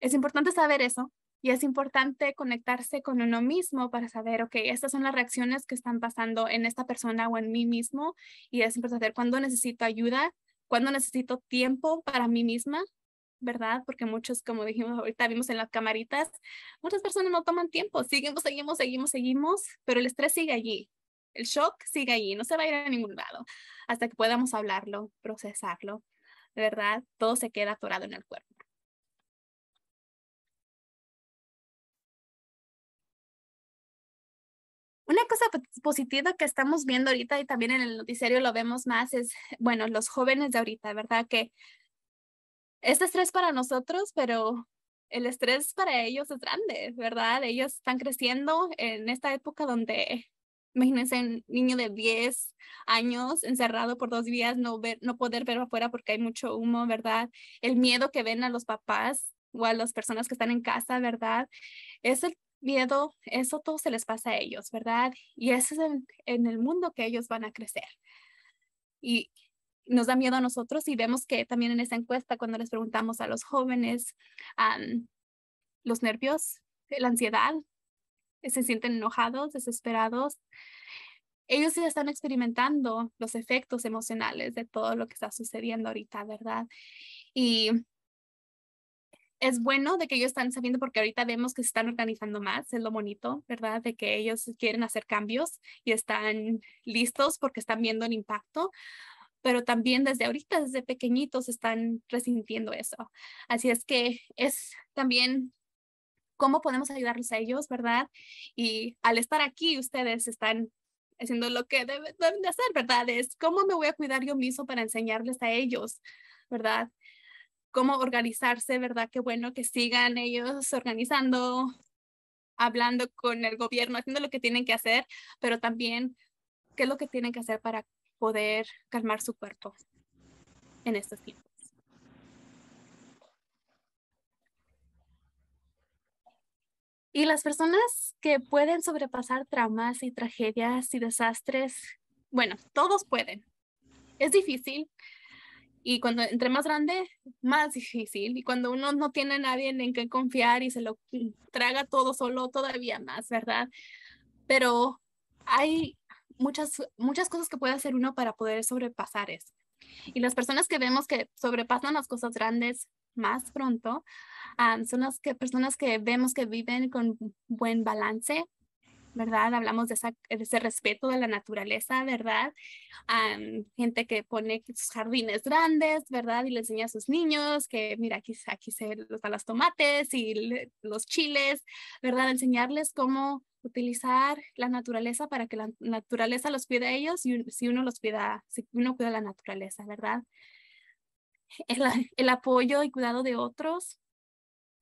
es importante saber eso y es importante conectarse con uno mismo para saber, ok, estas son las reacciones que están pasando en esta persona o en mí mismo y es importante saber cuándo necesito ayuda, cuándo necesito tiempo para mí misma. ¿Verdad? Porque muchos, como dijimos ahorita, vimos en las camaritas, muchas personas no toman tiempo, seguimos, seguimos, seguimos, seguimos, pero el estrés sigue allí el shock sigue ahí, no se va a ir a ningún lado hasta que podamos hablarlo, procesarlo. De verdad, todo se queda atorado en el cuerpo. Una cosa positiva que estamos viendo ahorita y también en el noticiero lo vemos más es, bueno, los jóvenes de ahorita, ¿verdad? Que este estrés para nosotros, pero el estrés para ellos es grande, ¿verdad? Ellos están creciendo en esta época donde Imagínense un niño de 10 años encerrado por dos días, no, ver, no poder ver afuera porque hay mucho humo, ¿verdad? El miedo que ven a los papás o a las personas que están en casa, ¿verdad? Es el miedo, eso todo se les pasa a ellos, ¿verdad? Y ese es en el mundo que ellos van a crecer. Y nos da miedo a nosotros y vemos que también en esa encuesta, cuando les preguntamos a los jóvenes, los nervios, la ansiedad, se sienten enojados, desesperados. Ellos ya están experimentando los efectos emocionales de todo lo que está sucediendo ahorita, ¿verdad? Y es bueno de que ellos están sabiendo porque ahorita vemos que se están organizando más, es lo bonito, ¿verdad? De que ellos quieren hacer cambios y están listos porque están viendo el impacto, pero también desde ahorita, desde pequeñitos, están resintiendo eso. Así es que es también cómo podemos ayudarles a ellos, ¿verdad? Y al estar aquí, ustedes están haciendo lo que deben, de hacer, ¿verdad? Es cómo me voy a cuidar yo mismo para enseñarles a ellos, ¿verdad? Cómo organizarse, ¿verdad? Qué bueno que sigan ellos organizando, hablando con el gobierno, haciendo lo que tienen que hacer, pero también qué es lo que tienen que hacer para poder calmar su cuerpo en estos tiempos. Y las personas que pueden sobrepasar traumas y tragedias y desastres, bueno, todos pueden. Es difícil. Y cuando entre más grande, más difícil. Y cuando uno no tiene a nadie en quien confiar y se lo traga todo solo, todavía más, ¿verdad? Pero hay muchas, muchas cosas que puede hacer uno para poder sobrepasar eso. Y las personas que vemos que sobrepasan las cosas grandes más pronto, ah, son las que, personas que vemos que viven con buen balance, ¿verdad? Hablamos de, ese respeto de la naturaleza, ¿verdad? Ah, gente que pone sus jardines grandes, ¿verdad? Y le enseña a sus niños que, mira, aquí, aquí se están los tomates y los chiles, ¿verdad? Enseñarles cómo utilizar la naturaleza para que la naturaleza los cuide a ellos y si uno los cuida, si uno cuida la naturaleza, ¿verdad? el, apoyo y cuidado de otros,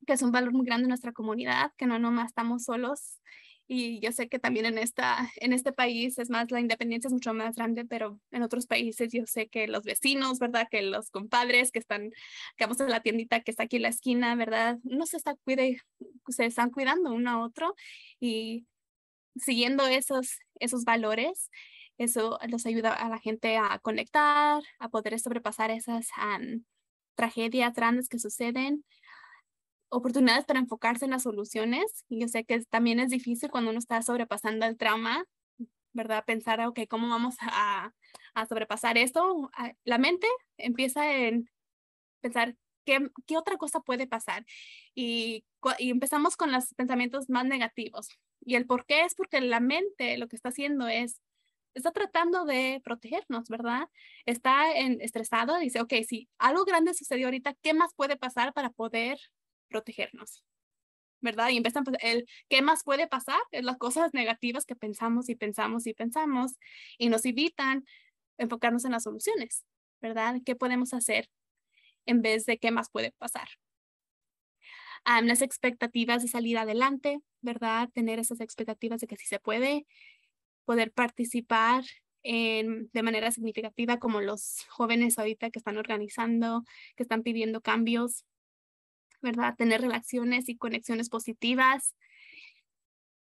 que es un valor muy grande en nuestra comunidad, que no nomás estamos solos. Y yo sé que también en, esta, en este país es más, la independencia es mucho más grande, pero en otros países yo sé que los vecinos, ¿verdad? Que los compadres que están, que vamos a la tiendita que está aquí en la esquina, ¿verdad? Uno se está se están cuidando uno a otro y siguiendo esos, esos valores eso los ayuda a la gente a conectar, a poder sobrepasar esas tragedias grandes que suceden, oportunidades para enfocarse en las soluciones. Y yo sé que también es difícil cuando uno está sobrepasando el trauma, ¿verdad? Pensar, ok, ¿cómo vamos a, sobrepasar esto? Ah, la mente empieza en pensar, ¿qué, otra cosa puede pasar? Y, y empezamos con los pensamientos más negativos. Y el por qué es porque la mente lo que está haciendo es está tratando de protegernos, ¿verdad? Está en, estresado, dice, ok, si algo grande sucedió ahorita, ¿qué más puede pasar para poder protegernos? ¿Verdad? Y empiezan pues, el qué más puede pasar, es las cosas negativas que pensamos y pensamos y pensamos y nos evitan enfocarnos en las soluciones, ¿verdad? ¿Qué podemos hacer en vez de qué más puede pasar? Um, las expectativas de salir adelante, ¿verdad? Tener esas expectativas de que sí se puede, poder participar de manera significativa como los jóvenes ahorita que están organizando, que están pidiendo cambios, ¿verdad? Tener relaciones y conexiones positivas,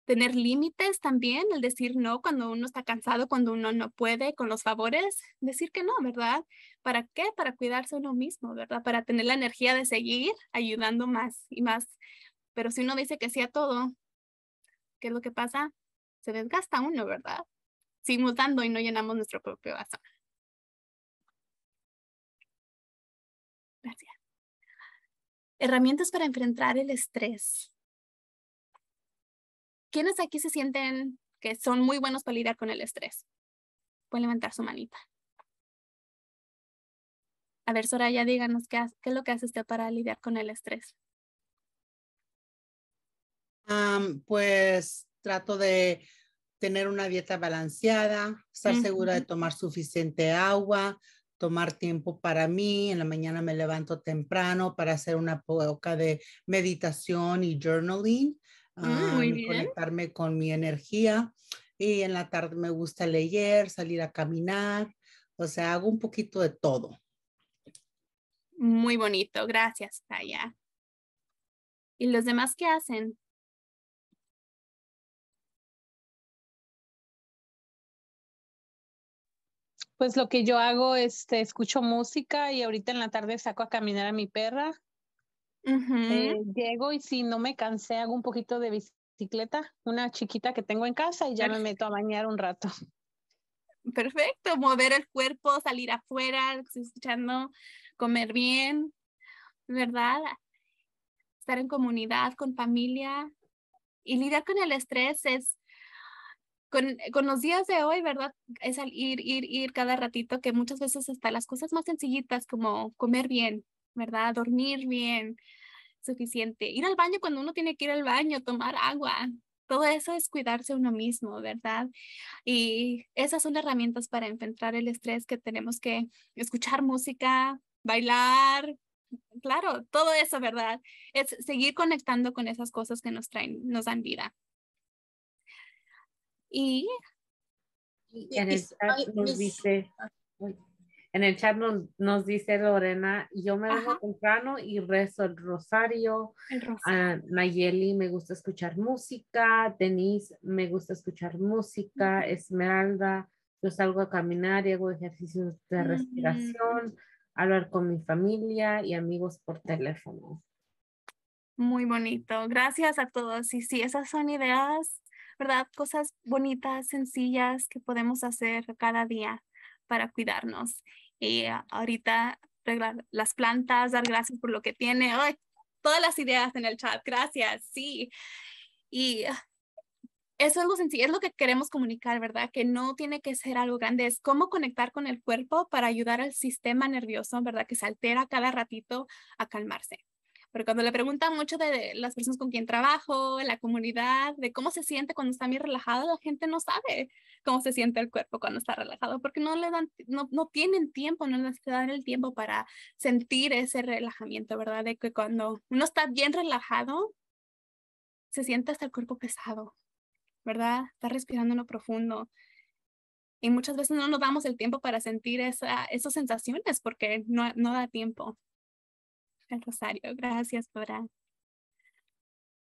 tener límites también, el decir no cuando uno está cansado, cuando uno no puede con los favores, decir que no, ¿verdad? ¿Para qué? Para cuidarse uno mismo, ¿verdad? Para tener la energía de seguir ayudando más y más. Pero si uno dice que sí a todo, ¿qué es lo que pasa? se desgasta uno, ¿verdad? Seguimos dando y no llenamos nuestro propio vaso. Gracias. Herramientas para enfrentar el estrés. ¿Quiénes aquí se sienten que son muy buenos para lidiar con el estrés? Pueden levantar su manita. A ver, Soraya, díganos qué, es lo que hace usted para lidiar con el estrés. pues trato de tener una dieta balanceada, estar segura de tomar suficiente agua, tomar tiempo para mí. En la mañana me levanto temprano para hacer una poca de meditación y journaling, mm, ah, conectarme con mi energía. Y en la tarde me gusta leer, salir a caminar, o sea, hago un poquito de todo. Muy bonito, gracias, Taya. ¿Y los demás qué hacen? Pues lo que yo hago es este, escucho música y ahorita en la tarde saco a caminar a mi perra. Eh, llego y si no me cansé hago un poquito de bicicleta, una chiquita que tengo en casa y ya me meto a bañar un rato. Perfecto, mover el cuerpo, salir afuera, escuchando, comer bien, ¿verdad? Estar en comunidad, con familia y lidiar con el estrés es con, los días de hoy, ¿verdad? Es al ir, ir, ir cada ratito, que muchas veces hasta las cosas más sencillitas como comer bien, ¿verdad? Dormir bien, suficiente. Ir al baño cuando uno tiene que ir al baño, tomar agua. Todo eso es cuidarse uno mismo, ¿verdad? Y esas son herramientas para enfrentar el estrés que tenemos que escuchar música, bailar, claro, todo eso, ¿verdad? Es seguir conectando con esas cosas que nos traen, nos dan vida y... en el chat nos dice... Ah, en el chat nos, dice Lorena, yo me dejo temprano y rezo el rosario. Ah, Nayeli, me gusta escuchar música. Denise, me gusta escuchar música. Esmeralda, yo salgo a caminar y hago ejercicios de respiración, hablar con mi familia y amigos por teléfono. Muy bonito. Gracias a todos. Y sí, esas son ideas ¿verdad? Cosas bonitas, sencillas que podemos hacer cada día para cuidarnos. Y ah, ahorita arreglar las plantas, dar gracias por lo que tiene. Todas las ideas en el chat, gracias, sí. Y ah, eso es lo sencillo, es lo que queremos comunicar, ¿verdad? Que no tiene que ser algo grande, es cómo conectar con el cuerpo para ayudar al sistema nervioso, ¿verdad? Que se altera cada ratito a calmarse. Pero cuando le preguntan mucho de las personas con quien trabajo, la comunidad, de cómo se siente cuando está bien relajado, la gente no sabe cómo se siente el cuerpo cuando está relajado, porque no le dan, no, no tienen tiempo, no les dan el tiempo para sentir ese relajamiento, ¿verdad? De que cuando uno está bien relajado, se siente hasta el cuerpo pesado, ¿verdad? Está respirando en lo profundo. Y muchas veces no nos damos el tiempo para sentir esa, esas sensaciones porque no, no da tiempo. El rosario, gracias, Dora.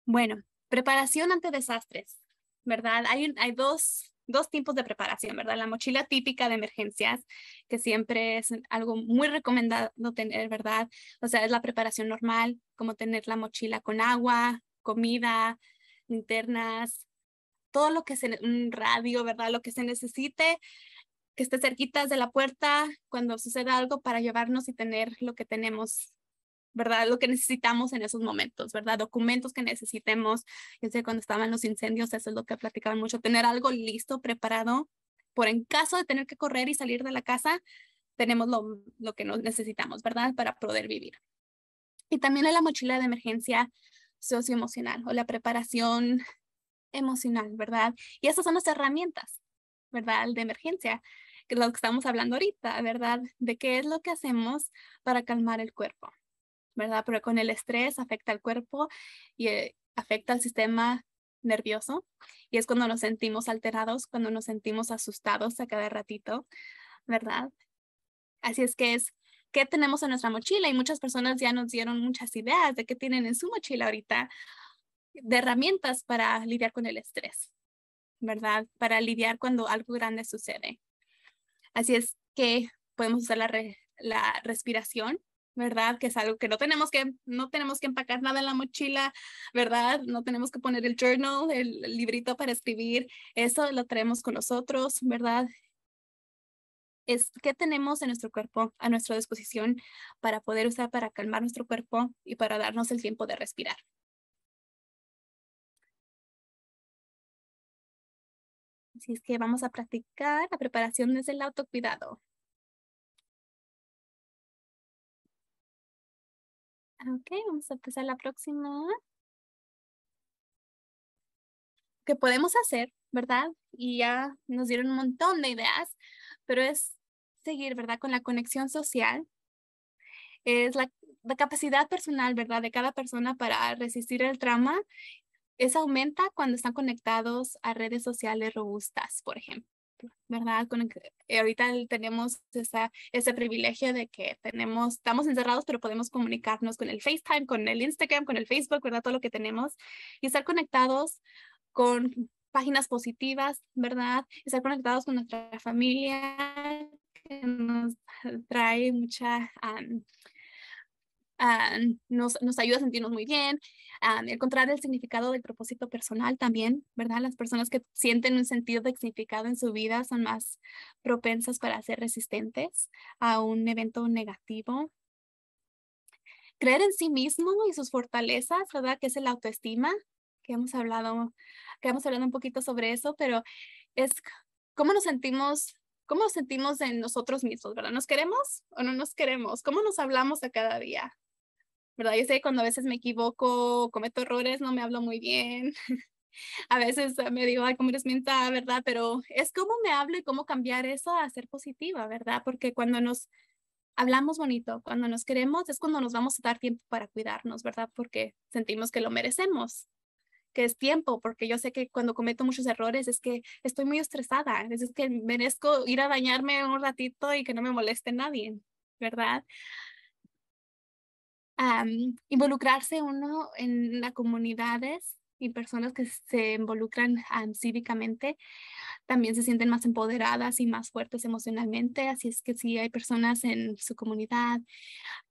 Bueno, preparación ante desastres, ¿verdad? Hay, hay dos, dos tipos de preparación, ¿verdad? La mochila típica de emergencias, que siempre es algo muy recomendado tener, ¿verdad? O sea, es la preparación normal, como tener la mochila con agua, comida, linternas, todo lo que se, un radio, ¿verdad? Lo que se necesite, que esté cerquita de la puerta cuando suceda algo para llevarnos y tener lo que tenemos ¿verdad? Lo que necesitamos en esos momentos, ¿verdad? Documentos que necesitemos. Yo sé cuando estaban los incendios, eso es lo que platicaban mucho, tener algo listo, preparado, por en caso de tener que correr y salir de la casa, tenemos lo, que nos necesitamos, ¿verdad? Para poder vivir. Y también la mochila de emergencia socioemocional o la preparación emocional, ¿verdad? Y esas son las herramientas, ¿verdad? De emergencia, que es lo que estamos hablando ahorita, ¿verdad? De qué es lo que hacemos para calmar el cuerpo, ¿verdad? Pero con el estrés afecta al cuerpo y eh, afecta al sistema nervioso y es cuando nos sentimos alterados, cuando nos sentimos asustados a cada ratito, ¿verdad? Así es que es qué tenemos en nuestra mochila y muchas personas ya nos dieron muchas ideas de qué tienen en su mochila ahorita de herramientas para lidiar con el estrés, ¿verdad? Para lidiar cuando algo grande sucede. Así es que podemos usar la respiración, ¿verdad? Que es algo que no tenemos que, no tenemos que empacar nada en la mochila, ¿verdad? No tenemos que poner el journal, el, librito para escribir. Eso lo traemos con nosotros, ¿verdad? Es qué tenemos en nuestro cuerpo a nuestra disposición para poder usar para calmar nuestro cuerpo y para darnos el tiempo de respirar. Así es que vamos a practicar la preparación desde el autocuidado. Ok, vamos a empezar la próxima. ¿Qué podemos hacer, ¿verdad? Y ya nos dieron un montón de ideas, pero es seguir, ¿verdad? Con la conexión social. Es la, capacidad personal, ¿verdad? De cada persona para resistir el trauma. Eso aumenta cuando están conectados a redes sociales robustas, por ejemplo. ¿verdad? Con, eh, ahorita tenemos esa, ese privilegio de que tenemos, estamos encerrados, pero podemos comunicarnos con el FaceTime, con el Instagram, con el Facebook, ¿verdad? Todo lo que tenemos y estar conectados con páginas positivas, ¿verdad? Estar conectados con nuestra familia que nos trae mucha Ah, nos, nos, ayuda a sentirnos muy bien, encontrar ah, el significado del propósito personal también, ¿verdad? Las personas que sienten un sentido de significado en su vida son más propensas para ser resistentes a un evento negativo. Creer en sí mismo y sus fortalezas, ¿verdad? Que es el autoestima, que hemos hablado, que hemos hablado un poquito sobre eso, pero es cómo nos sentimos cómo nos sentimos en nosotros mismos, ¿verdad? ¿Nos queremos o no nos queremos? ¿Cómo nos hablamos a cada día? ¿verdad? Yo sé cuando a veces me equivoco, cometo errores, no me hablo muy bien. a veces eh, me digo, ay, cómo eres ¿verdad? Pero es cómo me hablo y cómo cambiar eso a ser positiva, ¿verdad? Porque cuando nos hablamos bonito, cuando nos queremos, es cuando nos vamos a dar tiempo para cuidarnos, ¿verdad? Porque sentimos que lo merecemos que es tiempo, porque yo sé que cuando cometo muchos errores es que estoy muy estresada, es que merezco ir a dañarme un ratito y que no me moleste nadie, ¿verdad? involucrarse uno en las comunidades y personas que se involucran cívicamente también se sienten más empoderadas y más fuertes emocionalmente. Así es que si hay personas en su comunidad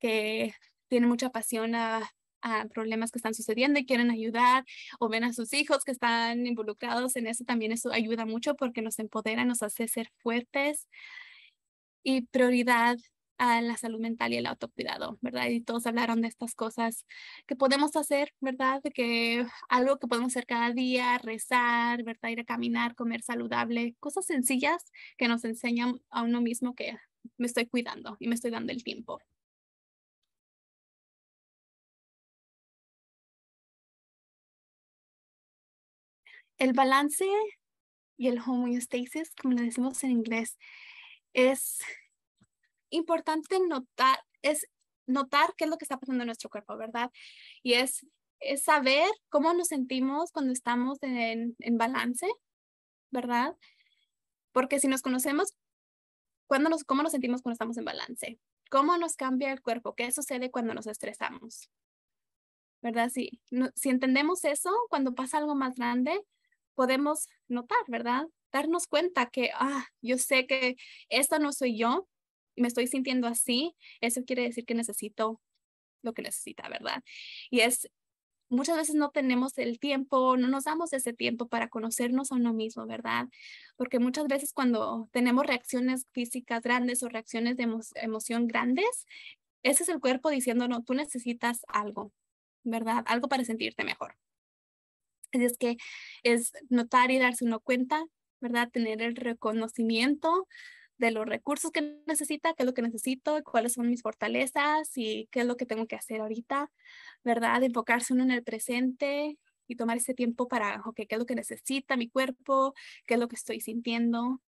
que tienen mucha pasión a, a problemas que están sucediendo y quieren ayudar o ven a sus hijos que están involucrados en eso, también eso ayuda mucho porque nos empodera, nos hace ser fuertes. Y prioridad a la salud mental y el autocuidado, ¿verdad? Y todos hablaron de estas cosas que podemos hacer, ¿verdad? Que algo que podemos hacer cada día, rezar, ¿verdad? Ir a caminar, comer saludable, cosas sencillas que nos enseñan a uno mismo que me estoy cuidando y me estoy dando el tiempo. El balance y el homeostasis, como lo decimos en inglés, es importante notar, es notar qué es lo que está pasando en nuestro cuerpo, ¿verdad? Y es, saber cómo nos sentimos cuando estamos en, en balance, ¿verdad? Porque si nos conocemos, cuando ¿cómo nos sentimos cuando estamos en balance? ¿Cómo nos cambia el cuerpo? ¿Qué sucede cuando nos estresamos? ¿Verdad? Si, si entendemos eso, cuando pasa algo más grande, podemos notar, ¿verdad? Darnos cuenta que, ah, yo sé que esto no soy yo, me estoy sintiendo así, eso quiere decir que necesito lo que necesita, ¿verdad? Y es, muchas veces no tenemos el tiempo, no nos damos ese tiempo para conocernos a uno mismo, ¿verdad? Porque muchas veces cuando tenemos reacciones físicas grandes o reacciones de emoción grandes, ese es el cuerpo diciéndonos, tú necesitas algo, ¿verdad? Algo para sentirte mejor. Así es que es notar y darse uno cuenta, ¿verdad? Tener el reconocimiento de los recursos que necesita, qué es lo que necesito, cuáles son mis fortalezas y qué es lo que tengo que hacer ahorita, ¿verdad? Enfocarse uno en el presente y tomar ese tiempo para, ok, qué es lo que necesita mi cuerpo, qué es lo que estoy sintiendo,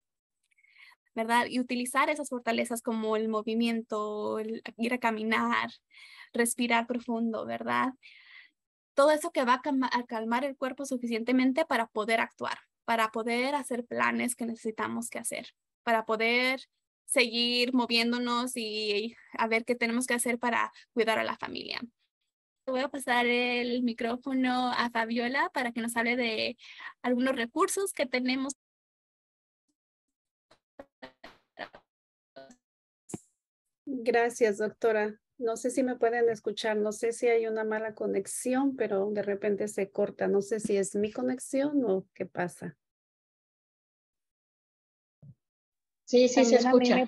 ¿verdad? Y utilizar esas fortalezas como el movimiento, ir a caminar, respirar profundo, ¿verdad? Todo eso que va a calmar el cuerpo suficientemente para poder actuar, para poder hacer planes que necesitamos que hacer para poder seguir moviéndonos y a ver qué tenemos que hacer para cuidar a la familia. Voy a pasar el micrófono a Fabiola para que nos hable de algunos recursos que tenemos. Gracias, doctora. No sé si me pueden escuchar, no sé si hay una mala conexión, pero de repente se corta. No sé si es mi conexión o qué pasa. Sí, sí, se escucha.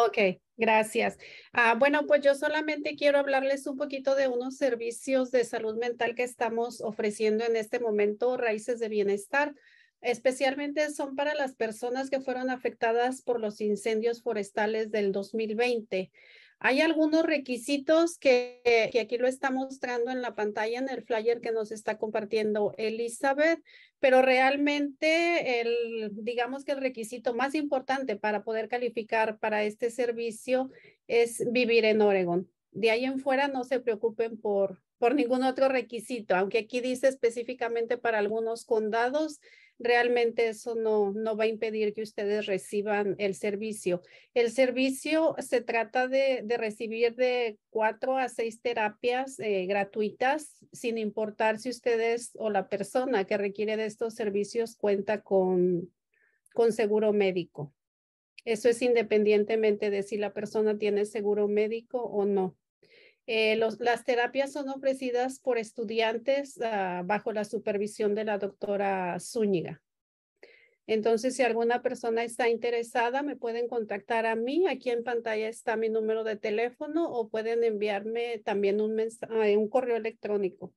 Ok, gracias. Ah, bueno, pues yo solamente quiero hablarles un poquito de unos servicios de salud mental que estamos ofreciendo en este momento, Raíces de Bienestar. Especialmente son para las personas que fueron afectadas por los incendios forestales del 2020. Hay algunos requisitos que, aquí lo está mostrando en la pantalla, en el flyer que nos está compartiendo Elizabeth, pero realmente el, digamos que el requisito más importante para poder calificar para este servicio es vivir en Oregon. De ahí en fuera no se preocupen por, por ningún otro requisito, aunque aquí dice específicamente para algunos condados, realmente eso no, no va a impedir que ustedes reciban el servicio. El servicio se trata de, recibir de cuatro a seis terapias eh, gratuitas, sin importar si ustedes o la persona que requiere de estos servicios cuenta con, con seguro médico. Eso es independientemente de si la persona tiene seguro médico o no. Eh, las terapias son ofrecidas por estudiantes ah, bajo la supervisión de la doctora Zúñiga. Entonces, si alguna persona está interesada, me pueden contactar a mí. Aquí en pantalla está mi número de teléfono o pueden enviarme también un, correo electrónico.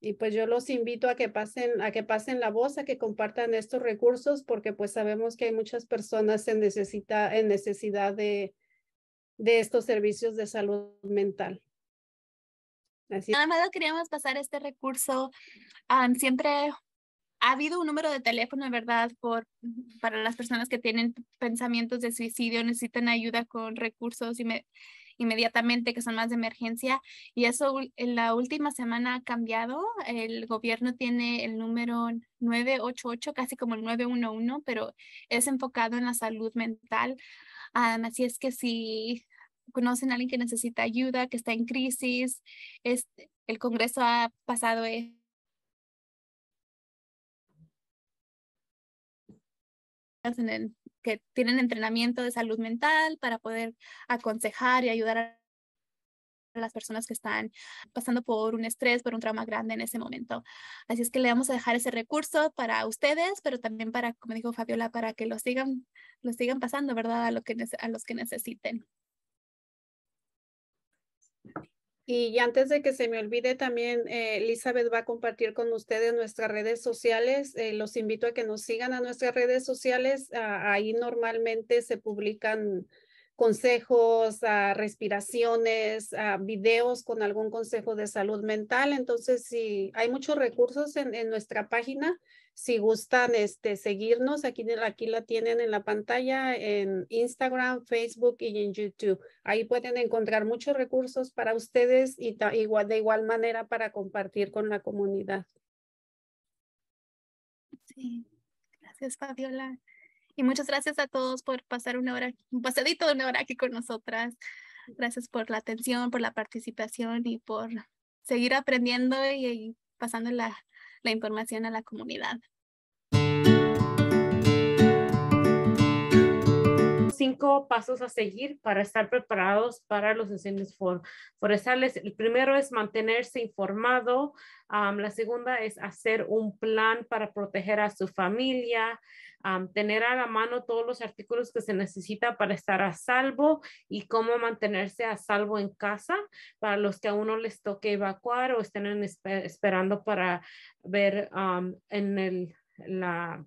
Y pues yo los invito a que pasen, a que pasen la voz, a que compartan estos recursos, porque pues sabemos que hay muchas personas en necesidad de, de estos servicios de salud mental. Así. más, queríamos pasar este recurso. siempre ha habido un número de teléfono, ¿verdad? Por, para las personas que tienen pensamientos de suicidio, necesitan ayuda con recursos inmediatamente que son más de emergencia. Y eso en la última semana ha cambiado. El gobierno tiene el número 988, casi como el 911, pero es enfocado en la salud mental. así es que sí conocen a alguien que necesita ayuda, que está en crisis. Este, el Congreso ha pasado e-. que tienen entrenamiento de salud mental para poder aconsejar y ayudar a las personas que están pasando por un estrés, por un trauma grande en ese momento. Así es que le vamos a dejar ese recurso para ustedes, pero también para, como dijo Fabiola, para que lo sigan, lo sigan pasando, ¿verdad? A, lo que, a los que necesiten. Y antes de que se me olvide, también eh, Elizabeth va a compartir con ustedes nuestras redes sociales. Eh, los invito a que nos sigan a nuestras redes sociales. Ah, ahí normalmente se publican consejos, ah, respiraciones, ah, videos con algún consejo de salud mental. Entonces, sí, hay muchos recursos en nuestra página. Si gustan este, seguirnos, aquí, aquí la tienen en la pantalla, en Instagram, Facebook y en YouTube. Ahí pueden encontrar muchos recursos para ustedes y igual, de igual manera para compartir con la comunidad. gracias Fabiola. Y muchas gracias a todos por pasar una hora, un pasadito de una hora aquí con nosotras. Gracias por la atención, por la participación y por seguir aprendiendo y, pasando la la información a la comunidad. cinco pasos a seguir para estar preparados para los incendios forestales. El primero es mantenerse informado. la segunda es hacer un plan para proteger a su familia, tener a la mano todos los artículos que se necesita para estar a salvo y cómo mantenerse a salvo en casa para los que a uno les toque evacuar o estén esperando para ver en el, la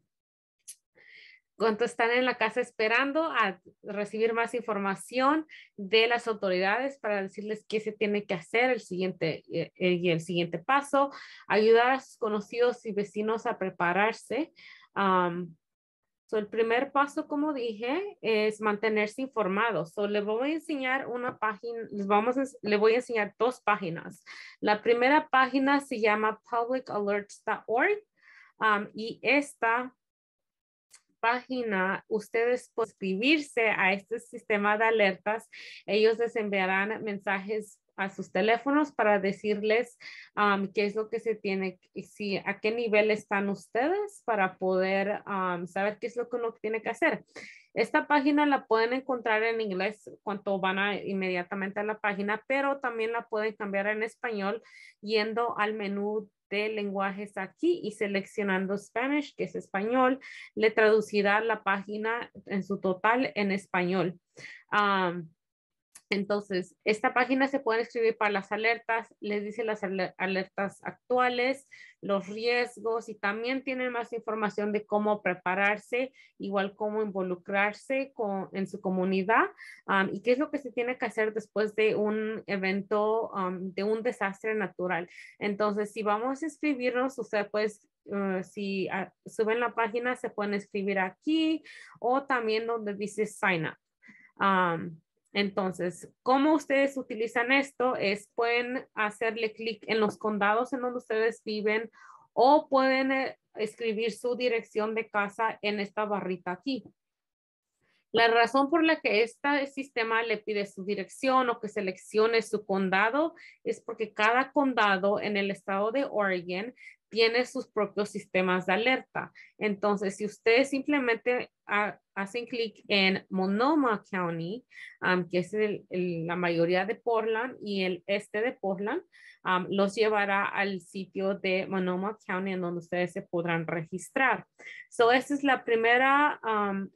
cuando están en la casa esperando a recibir más información de las autoridades para decirles qué se tiene que hacer el siguiente eh, eh, y el siguiente paso, ayudar a sus conocidos y vecinos a prepararse. el primer paso, como dije, es mantenerse informados. le voy a enseñar una página, les vamos le voy a enseñar dos páginas. La primera página se llama publicalerts.org y esta página, ustedes pueden suscribirse a este sistema de alertas. Ellos les enviarán mensajes a sus teléfonos para decirles um, qué es lo que se tiene, si, a qué nivel están ustedes para poder um, saber qué es lo que uno tiene que hacer. Esta página la pueden encontrar en inglés cuando van a, inmediatamente a la página, pero también la pueden cambiar en español yendo al menú de lenguajes aquí y seleccionando Spanish, que es español, le traducirá la página en su total en español. Entonces, esta página se puede escribir para las alertas, les dice las alertas actuales, los riesgos y también tienen más información de cómo prepararse, igual cómo involucrarse en su comunidad y qué es lo que se tiene que hacer después de un evento, de un desastre natural. Entonces, si vamos a escribirnos, usted puede eh, si ah, suben la página, se pueden escribir aquí o también donde dice sign up. Entonces, ¿cómo ustedes utilizan esto? Es pueden hacerle clic en los condados en donde ustedes viven o pueden eh, escribir su dirección de casa en esta barrita aquí. La razón por la que este sistema le pide su dirección o que seleccione su condado es porque cada condado en el estado de Oregon tiene sus propios sistemas de alerta. Entonces, si ustedes simplemente hacen clic en Monoma County, um, que es la mayoría de Portland y el este de Portland, um, los llevará al sitio de Monoma County en donde ustedes se podrán registrar. So, este es la primera, um,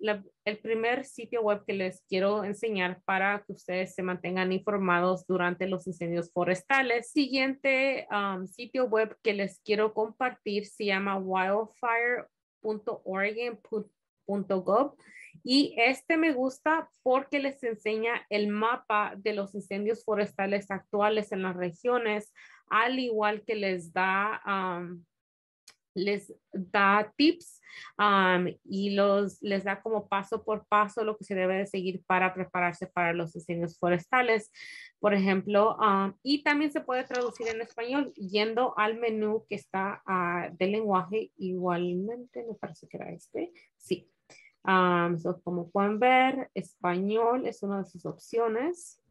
el primer sitio web que les quiero enseñar para que ustedes se mantengan informados durante los incendios forestales. Siguiente sitio web que les quiero compartir compartir se llama wildfire.oregon.gov y este me gusta porque les enseña el mapa de los incendios forestales actuales en las regiones, al igual que les da les da tips y los, les da como paso por paso lo que se debe de seguir para prepararse para los diseños forestales, por ejemplo, y también se puede traducir en español yendo al menú que está de ah, del lenguaje igualmente, me parece que era este, sí. como pueden ver, español es una de sus opciones.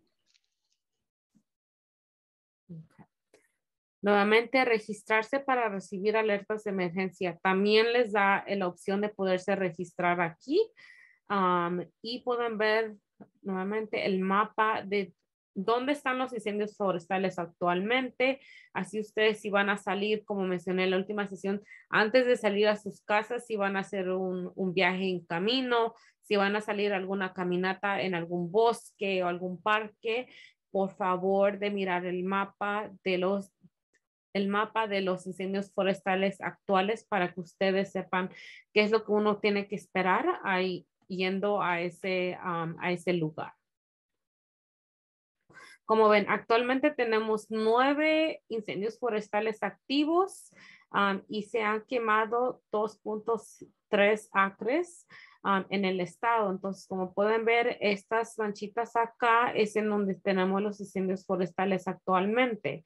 Nuevamente, registrarse para recibir alertas de emergencia. También les da la opción de poderse registrar aquí y pueden ver nuevamente el mapa de dónde están los incendios forestales actualmente. Así ustedes si van a salir, como mencioné en la última sesión, antes de salir a sus casas, si van a hacer un, un viaje en camino, si van a salir alguna caminata en algún bosque o algún parque, por favor de mirar el mapa de los el mapa de los incendios forestales actuales para que ustedes sepan qué es lo que uno tiene que esperar ahí, yendo a ese, a ese lugar. Como ven, actualmente tenemos nueve incendios forestales activos y se han quemado 2.3 acres en el estado. Entonces, como pueden ver, estas manchitas acá es en donde tenemos los incendios forestales actualmente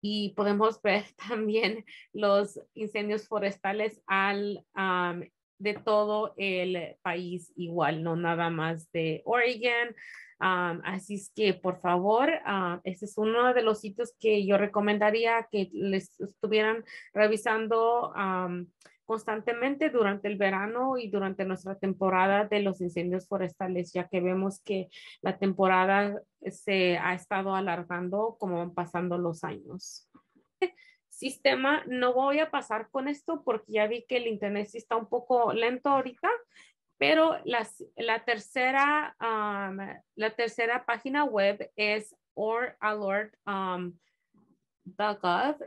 y podemos ver también los incendios forestales al de todo el país igual, no nada más de Oregon. así es que, por favor, ah, ese es uno de los sitios que yo recomendaría que les estuvieran revisando constantemente durante el verano y durante nuestra temporada de los incendios forestales, ya que vemos que la temporada se ha estado alargando como van pasando los años. Sistema, no voy a pasar con esto porque ya vi que el internet sí está un poco lento ahorita, pero las, la, tercera, um, la tercera página web es or alert. Um,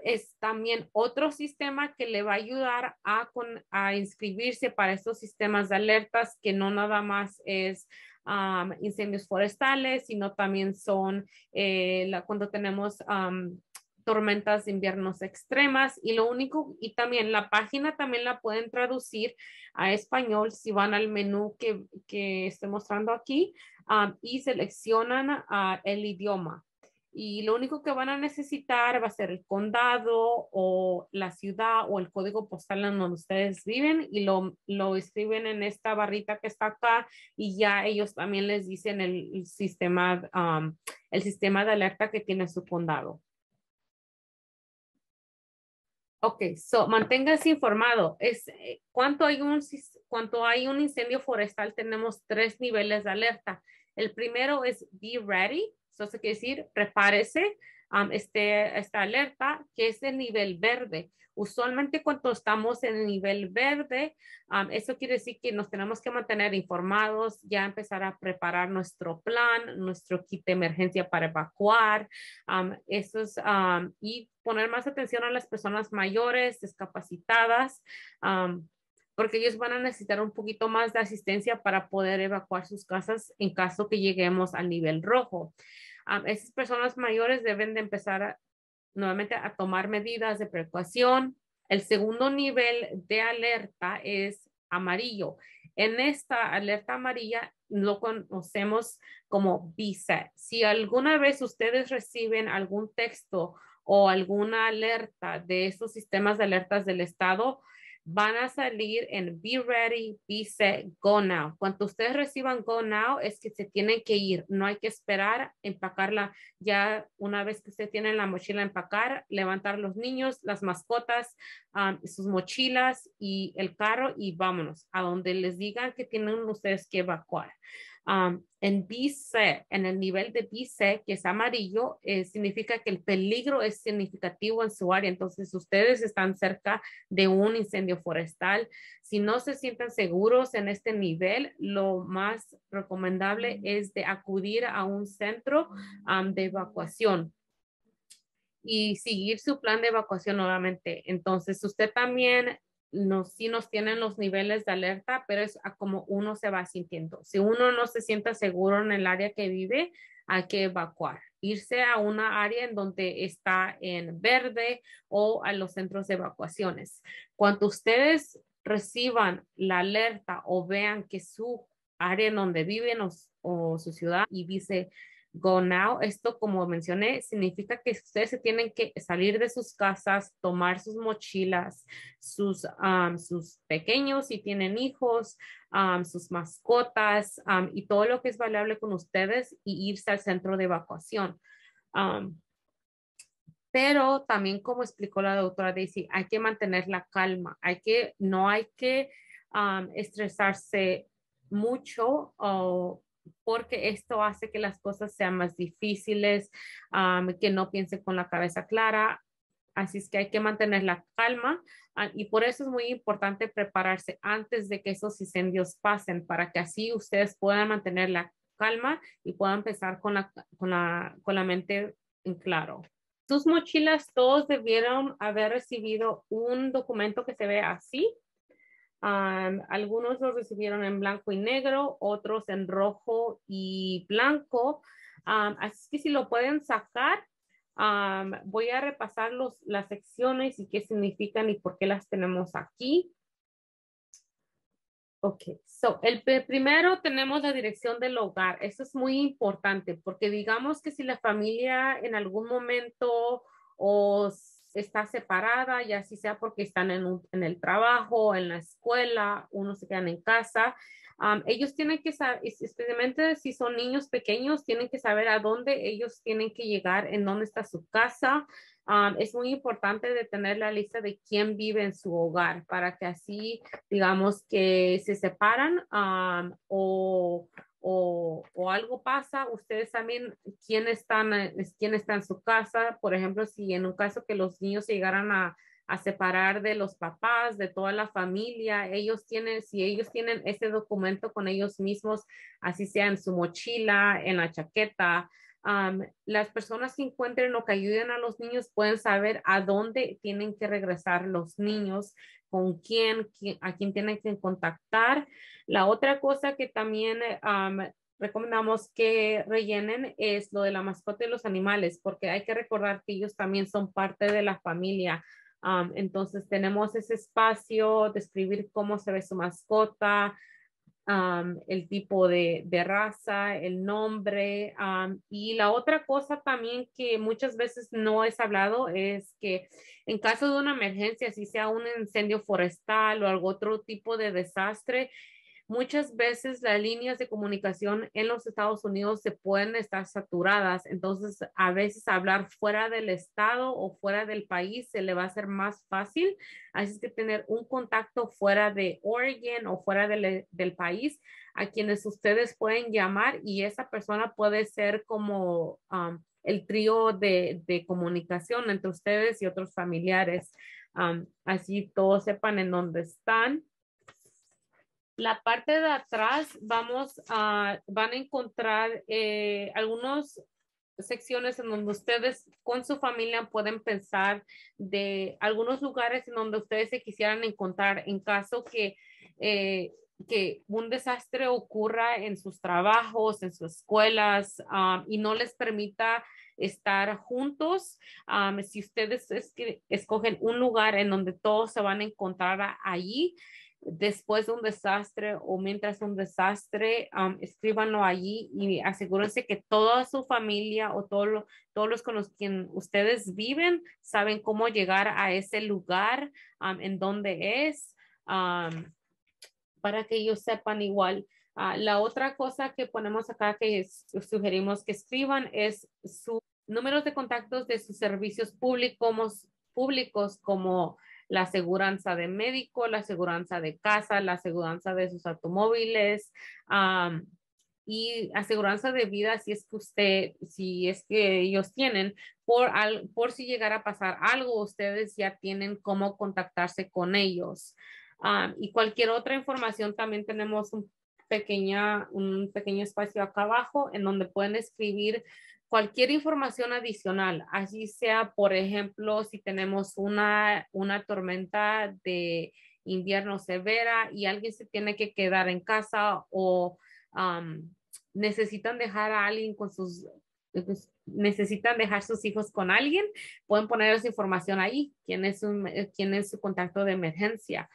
es también otro sistema que le va a ayudar a, inscribirse para estos sistemas de alertas que no nada más es incendios forestales, sino también son eh, la, cuando tenemos tormentas de inviernos extremas y lo único y también la página también la pueden traducir a español si van al menú que, que estoy mostrando aquí y seleccionan el idioma y lo único que van a necesitar va a ser el condado o la ciudad o el código postal en donde ustedes viven y lo, lo escriben en esta barrita que está acá y ya ellos también les dicen el, sistema, um, el sistema de alerta que tiene su condado. Ok, so manténgase informado. Es, eh, cuánto hay un, cuánto hay un incendio forestal tenemos tres niveles de alerta. El primero es be ready, eso quiere decir, prepárese, um, este, alerta, que es el nivel verde. Usualmente cuando estamos en el nivel verde, um, eso quiere decir que nos tenemos que mantener informados, ya empezar a preparar nuestro plan, nuestro kit de emergencia para evacuar, um, um, y poner más atención a las personas mayores, discapacitadas, porque ellos van a necesitar un poquito más de asistencia para poder evacuar sus casas en caso que lleguemos al nivel rojo. Ah, esas personas mayores deben de empezar nuevamente a tomar medidas de precaución. El segundo nivel de alerta es amarillo. En esta alerta amarilla lo conocemos como VISA. E si alguna vez ustedes reciben algún texto o alguna alerta de esos sistemas de alertas del Estado, van a salir en Be Ready, Be Set, Go Now. Cuando ustedes reciban Go Now, es que se tienen que ir, no hay que esperar, empacarla. Ya una vez que se tienen la mochila, empacar, levantar los niños, las mascotas, um, sus mochilas y el carro y vámonos a donde les digan que tienen ustedes que evacuar en BC, en el nivel de BC, que es amarillo, eh, significa que el peligro es significativo en su área. Entonces, ustedes están cerca de un incendio forestal. Si no se sienten seguros en este nivel, lo más recomendable es de acudir a un centro de evacuación y seguir su plan de evacuación nuevamente. Entonces, usted también no, sí nos tienen los niveles de alerta, pero es a como uno se va sintiendo. Si uno no se sienta seguro en el área que vive, hay que evacuar, irse a una área en donde está en verde o a los centros de evacuaciones. Cuando ustedes reciban la alerta o vean que su área en donde viven o su ciudad y dice go now, esto como mencioné, significa que ustedes se tienen que salir de sus casas, tomar sus mochilas, sus, sus pequeños si tienen hijos, sus mascotas y todo lo que es valable con ustedes y irse al centro de evacuación. pero también como explicó la doctora Daisy, hay que mantener la calma, hay que, no hay que estresarse mucho o porque esto hace que las cosas sean más difíciles, que no piense con la cabeza clara. Así es que hay que mantener la calma ah, y por eso es muy importante prepararse antes de que esos incendios pasen para que así ustedes puedan mantener la calma y puedan empezar con la, con la, con la mente en claro. Sus mochilas todos debieron haber recibido un documento que se ve así algunos lo recibieron en blanco y negro, otros en rojo y blanco. así que si lo pueden sacar, voy a repasar los, las secciones y qué significan y por qué las tenemos aquí. Ok, so el primero tenemos la dirección del hogar. Eso es muy importante porque digamos que si la familia en algún momento o está separada, ya si sea porque están en, el trabajo, en la escuela, uno se queda en casa. ellos tienen que saber, especialmente si son niños pequeños, tienen que saber a dónde ellos tienen que llegar, en dónde está su casa. es muy importante de tener la lista de quién vive en su hogar para que así, digamos, que se separan o o, algo pasa, ustedes también, quién eh, quién está en su casa. Por ejemplo, si en un caso que los niños se llegaran a, separar de los papás, de toda la familia. Ellos tienen, si ellos tienen ese documento con ellos mismos, así sea en su mochila, en la chaqueta, las personas que encuentren o que ayuden a los niños pueden saber a dónde tienen que regresar los niños con quién, a quién tienen que contactar. La otra cosa que también eh, recomendamos que rellenen es lo de la mascota y los animales, porque hay que recordar que ellos también son parte de la familia. entonces tenemos ese espacio, describir cómo se ve su mascota, el tipo de, raza, el nombre. y la otra cosa también que muchas veces no es hablado es que en caso de una emergencia, si sea un incendio forestal o algún otro tipo de desastre, Muchas veces las líneas de comunicación en los Estados Unidos se pueden estar saturadas, entonces a veces hablar fuera del estado o fuera del país se le va a hacer más fácil, así es que tener un contacto fuera de Oregon o fuera del, del país a quienes ustedes pueden llamar y esa persona puede ser como um, el trío de, de, comunicación entre ustedes y otros familiares. Um, así todos sepan en dónde están la parte de atrás vamos a, van a encontrar eh, algunas secciones en donde ustedes con su familia pueden pensar de algunos lugares en donde ustedes se quisieran encontrar en caso que, eh, que un desastre ocurra en sus trabajos, en sus escuelas ah, y no les permita estar juntos. Ah, si ustedes es, escogen un lugar en donde todos se van a encontrar allí, después de un desastre o mientras un desastre, um, escríbanlo allí y asegúrense que toda su familia o todos los con los que ustedes viven saben cómo llegar a ese lugar, en donde es, para que ellos sepan igual. Ah, la otra cosa que ponemos acá que sugerimos que escriban es sus números de contactos de sus servicios públicos, públicos como la aseguranza de médico, la aseguranza de casa, la aseguranza de sus automóviles y y aseguranza de vida si es que usted, si es que ellos tienen, por, por si llegara a pasar algo, ustedes ya tienen cómo contactarse con ellos. y cualquier otra información también tenemos un pequeña, un pequeño espacio acá abajo en donde pueden escribir cualquier información adicional, así sea, por ejemplo, si tenemos una, tormenta de invierno severa y alguien se tiene que quedar en casa o necesitan dejar a alguien con sus pues, necesitan dejar sus hijos con alguien, pueden poner esa información ahí, quién es, eh, quién es su contacto de emergencia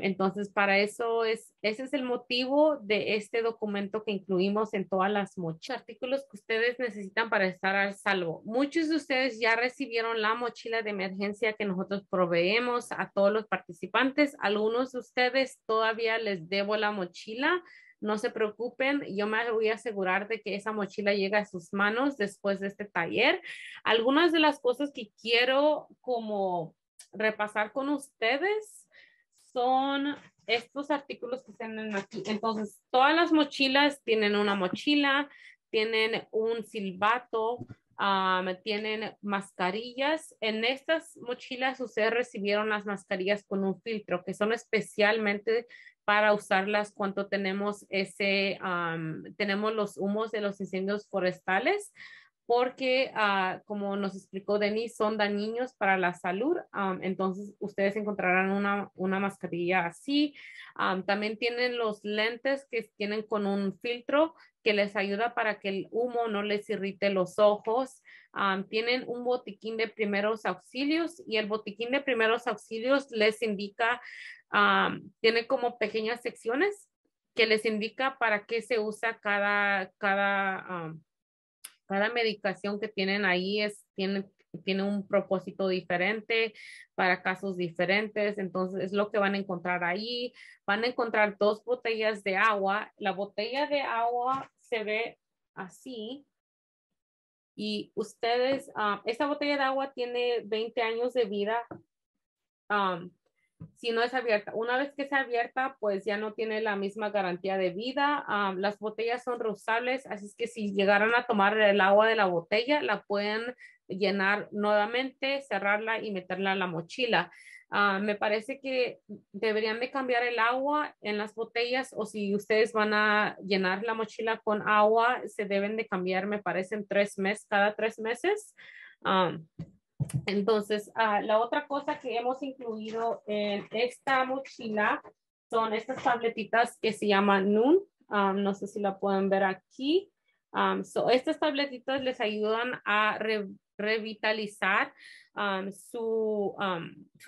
entonces, para eso es, ese es el motivo de este documento que incluimos en todas las mochilas, artículos que ustedes necesitan para estar al salvo. Muchos de ustedes ya recibieron la mochila de emergencia que nosotros proveemos a todos los participantes. Algunos de ustedes todavía les debo la mochila. No se preocupen, yo me voy a asegurar de que esa mochila llegue a sus manos después de este taller. Algunas de las cosas que quiero como repasar con ustedes son estos artículos que tienen aquí. Entonces, todas las mochilas tienen una mochila, tienen un silbato, tienen mascarillas. En estas mochilas ustedes recibieron las mascarillas con un filtro que son especialmente para usarlas cuando tenemos ese, tenemos los humos de los incendios forestales porque ah, como nos explicó denis son dañinos para la salud. entonces ustedes encontrarán una, mascarilla así. también tienen los lentes que tienen con un filtro que les ayuda para que el humo no les irrite los ojos. tienen un botiquín de primeros auxilios y el botiquín de primeros auxilios les indica, tiene como pequeñas secciones que les indica para qué se usa cada, cada cada medicación que tienen ahí es, tiene, tiene un propósito diferente para casos diferentes, entonces es lo que van a encontrar ahí. Van a encontrar dos botellas de agua. La botella de agua se ve así. Y ustedes, ah, esta botella de agua tiene 20 años de vida. Ah, si no es abierta. Una vez que sea abierta, pues ya no tiene la misma garantía de vida. Ah, las botellas son reusables, así es que si llegaran a tomar el agua de la botella, la pueden llenar nuevamente, cerrarla y meterla en la mochila. Ah, me parece que deberían de cambiar el agua en las botellas o si ustedes van a llenar la mochila con agua, se deben de cambiar, me parecen tres meses, cada tres meses. Ah, entonces, ah, la otra cosa que hemos incluido en esta mochila son estas tabletitas que se llaman Nun. no sé si la pueden ver aquí. estas tabletitas les ayudan a re revitalizar um, um, su,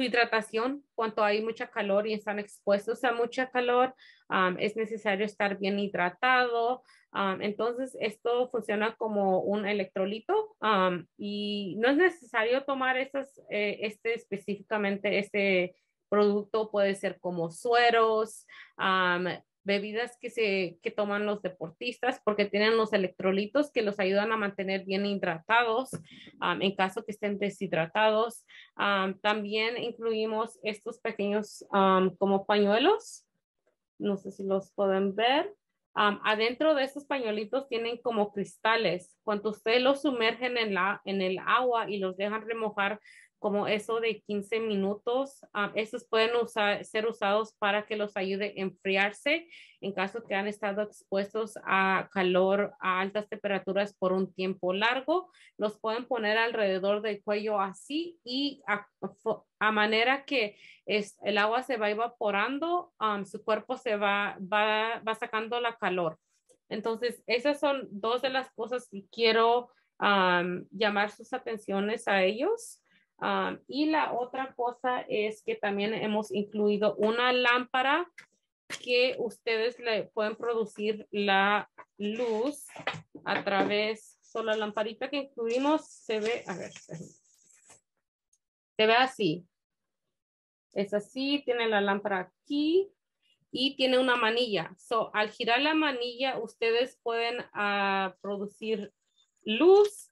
hidratación cuando hay mucha calor y están expuestos a mucha calor. Um, es necesario estar bien hidratado. entonces, esto funciona como un electrolito y no es necesario tomar esas, eh, este específicamente, este producto puede ser como sueros, bebidas que, se, que toman los deportistas porque tienen los electrolitos que los ayudan a mantener bien hidratados en caso que estén deshidratados. también incluimos estos pequeños como pañuelos, no sé si los pueden ver. adentro de estos pañuelitos tienen como cristales. Cuando ustedes los sumergen en, la, en el agua y los dejan remojar como eso de 15 minutos. Ah, estos pueden ser usados para que los ayude a enfriarse en caso que han estado expuestos a calor, a altas temperaturas por un tiempo largo. Los pueden poner alrededor del cuello así y a, manera que es, el agua se va evaporando, su cuerpo se va, va, va sacando la calor. Entonces, esas son dos de las cosas que quiero llamar sus atenciones a ellos y la otra cosa es que también hemos incluido una lámpara que ustedes le pueden producir la luz a través, solo la lamparita que incluimos se ve, a ver, se ve así. Es así, tiene la lámpara aquí y tiene una manilla. So, al girar la manilla, ustedes pueden ah, producir luz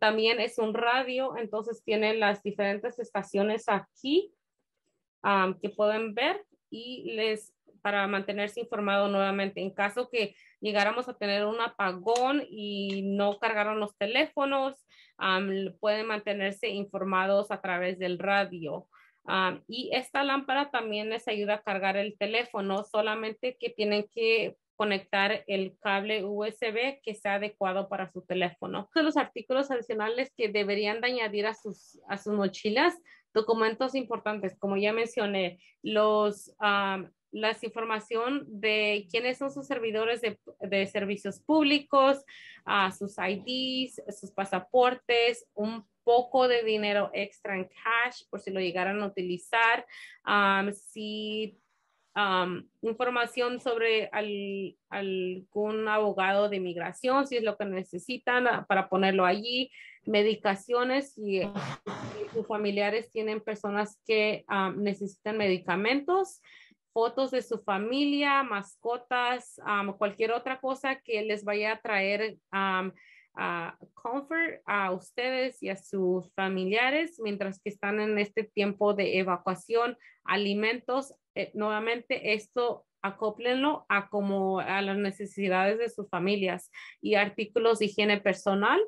también es un radio, entonces tienen las diferentes estaciones aquí que pueden ver y les para mantenerse informado nuevamente en caso que llegáramos a tener un apagón y no cargaron los teléfonos, pueden mantenerse informados a través del radio. y esta lámpara también les ayuda a cargar el teléfono, solamente que tienen que conectar el cable USB que sea adecuado para su teléfono. los artículos adicionales que deberían de añadir a sus, a sus mochilas, documentos importantes, como ya mencioné, los, ah, las información de quiénes son sus servidores de, servicios públicos, ah, sus IDs, sus pasaportes, un poco de dinero extra en cash por si lo llegaran a utilizar, ah, si información sobre algún abogado de migración si es lo que necesitan ah, para ponerlo allí, medicaciones, si, sus familiares tienen personas que necesitan medicamentos fotos de su familia, mascotas, cualquier otra cosa que les vaya a traer comfort a ustedes y a sus familiares mientras que están en este tiempo de evacuación, alimentos, eh, nuevamente esto acóplenlo a como a las necesidades de sus familias y artículos de higiene personal.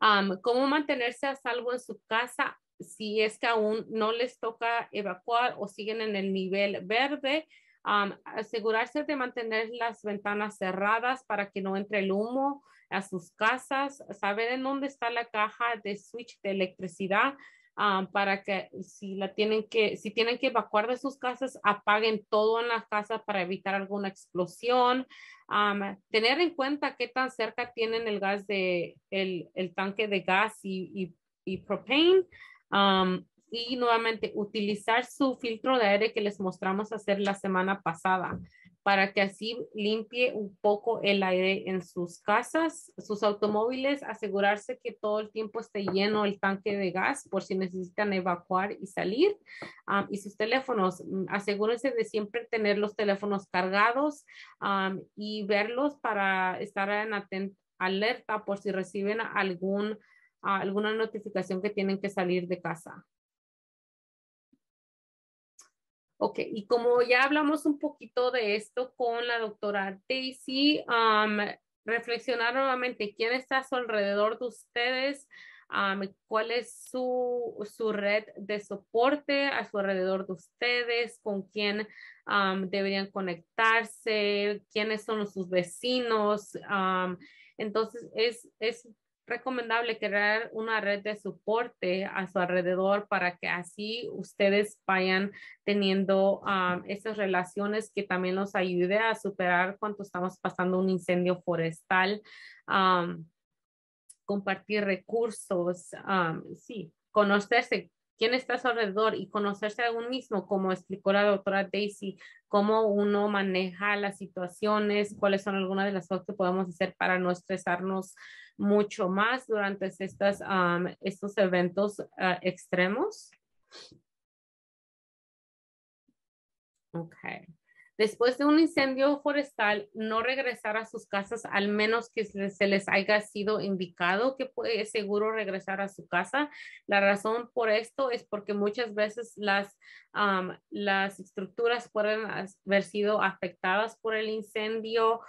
Um, cómo mantenerse a salvo en su casa si es que aún no les toca evacuar o siguen en el nivel verde. Um, asegurarse de mantener las ventanas cerradas para que no entre el humo a sus casas, saber en dónde está la caja de switch de electricidad Ah, para que si la tienen que, si tienen que evacuar de sus casas, apaguen todo en la casa para evitar alguna explosión. Ah, tener en cuenta qué tan cerca tienen el gas de, el, el tanque de gas y, y, propane. Ah, y nuevamente utilizar su filtro de aire que les mostramos hacer la semana pasada para que así limpie un poco el aire en sus casas, sus automóviles, asegurarse que todo el tiempo esté lleno el tanque de gas por si necesitan evacuar y salir, ah, y sus teléfonos, mm, asegúrense de siempre tener los teléfonos cargados ah, y verlos para estar en alerta por si reciben algún, ah, alguna notificación que tienen que salir de casa. Ok, y como ya hablamos un poquito de esto con la doctora Daisy, um, reflexionar nuevamente quién está a su alrededor de ustedes, um, cuál es su, red de soporte a su alrededor de ustedes, con quién um, deberían conectarse, quiénes son sus vecinos. entonces, es, es recomendable crear una red de soporte a su alrededor para que así ustedes vayan teniendo ah, esas relaciones que también nos ayude a superar cuando estamos pasando un incendio forestal, compartir recursos, sí, conocerse quién está a su alrededor y conocerse a uno mismo, como explicó la doctora Daisy, cómo uno maneja las situaciones, cuáles son algunas de las cosas que podemos hacer para no estresarnos mucho más durante estas, estos eventos ah, extremos. Después de un incendio forestal, no regresar a sus casas, al menos que se les haya sido indicado que puede seguro regresar a su casa. La razón por esto es porque muchas veces las, las estructuras pueden haber sido afectadas por el incendio,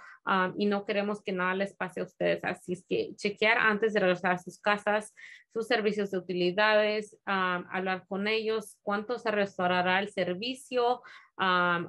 y no queremos que nada les pase a ustedes. Así es que chequear antes de regresar a sus casas, sus servicios de utilidades, hablar con ellos, cuánto se restaurará el servicio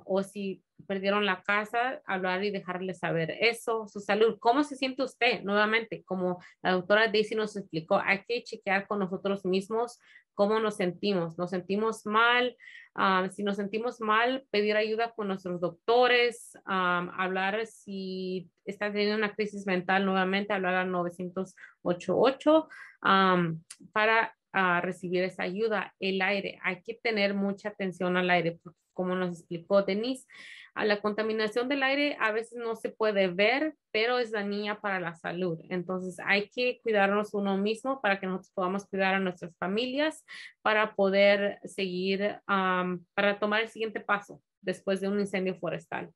o si perdieron la casa, hablar y dejarles saber eso, su salud, cómo se siente usted nuevamente, como la doctora Daisy nos explicó, hay que chequear con nosotros mismos cómo nos sentimos, nos sentimos mal, ah, si nos sentimos mal, pedir ayuda con nuestros doctores, ah, hablar si está teniendo una crisis mental nuevamente, hablar a 988 ah, para a recibir esa ayuda. El aire, hay que tener mucha atención al aire, como nos explicó Denise, a la contaminación del aire a veces no se puede ver, pero es dañina para la salud. Entonces hay que cuidarnos uno mismo para que nosotros podamos cuidar a nuestras familias, para poder seguir, para tomar el siguiente paso después de un incendio forestal.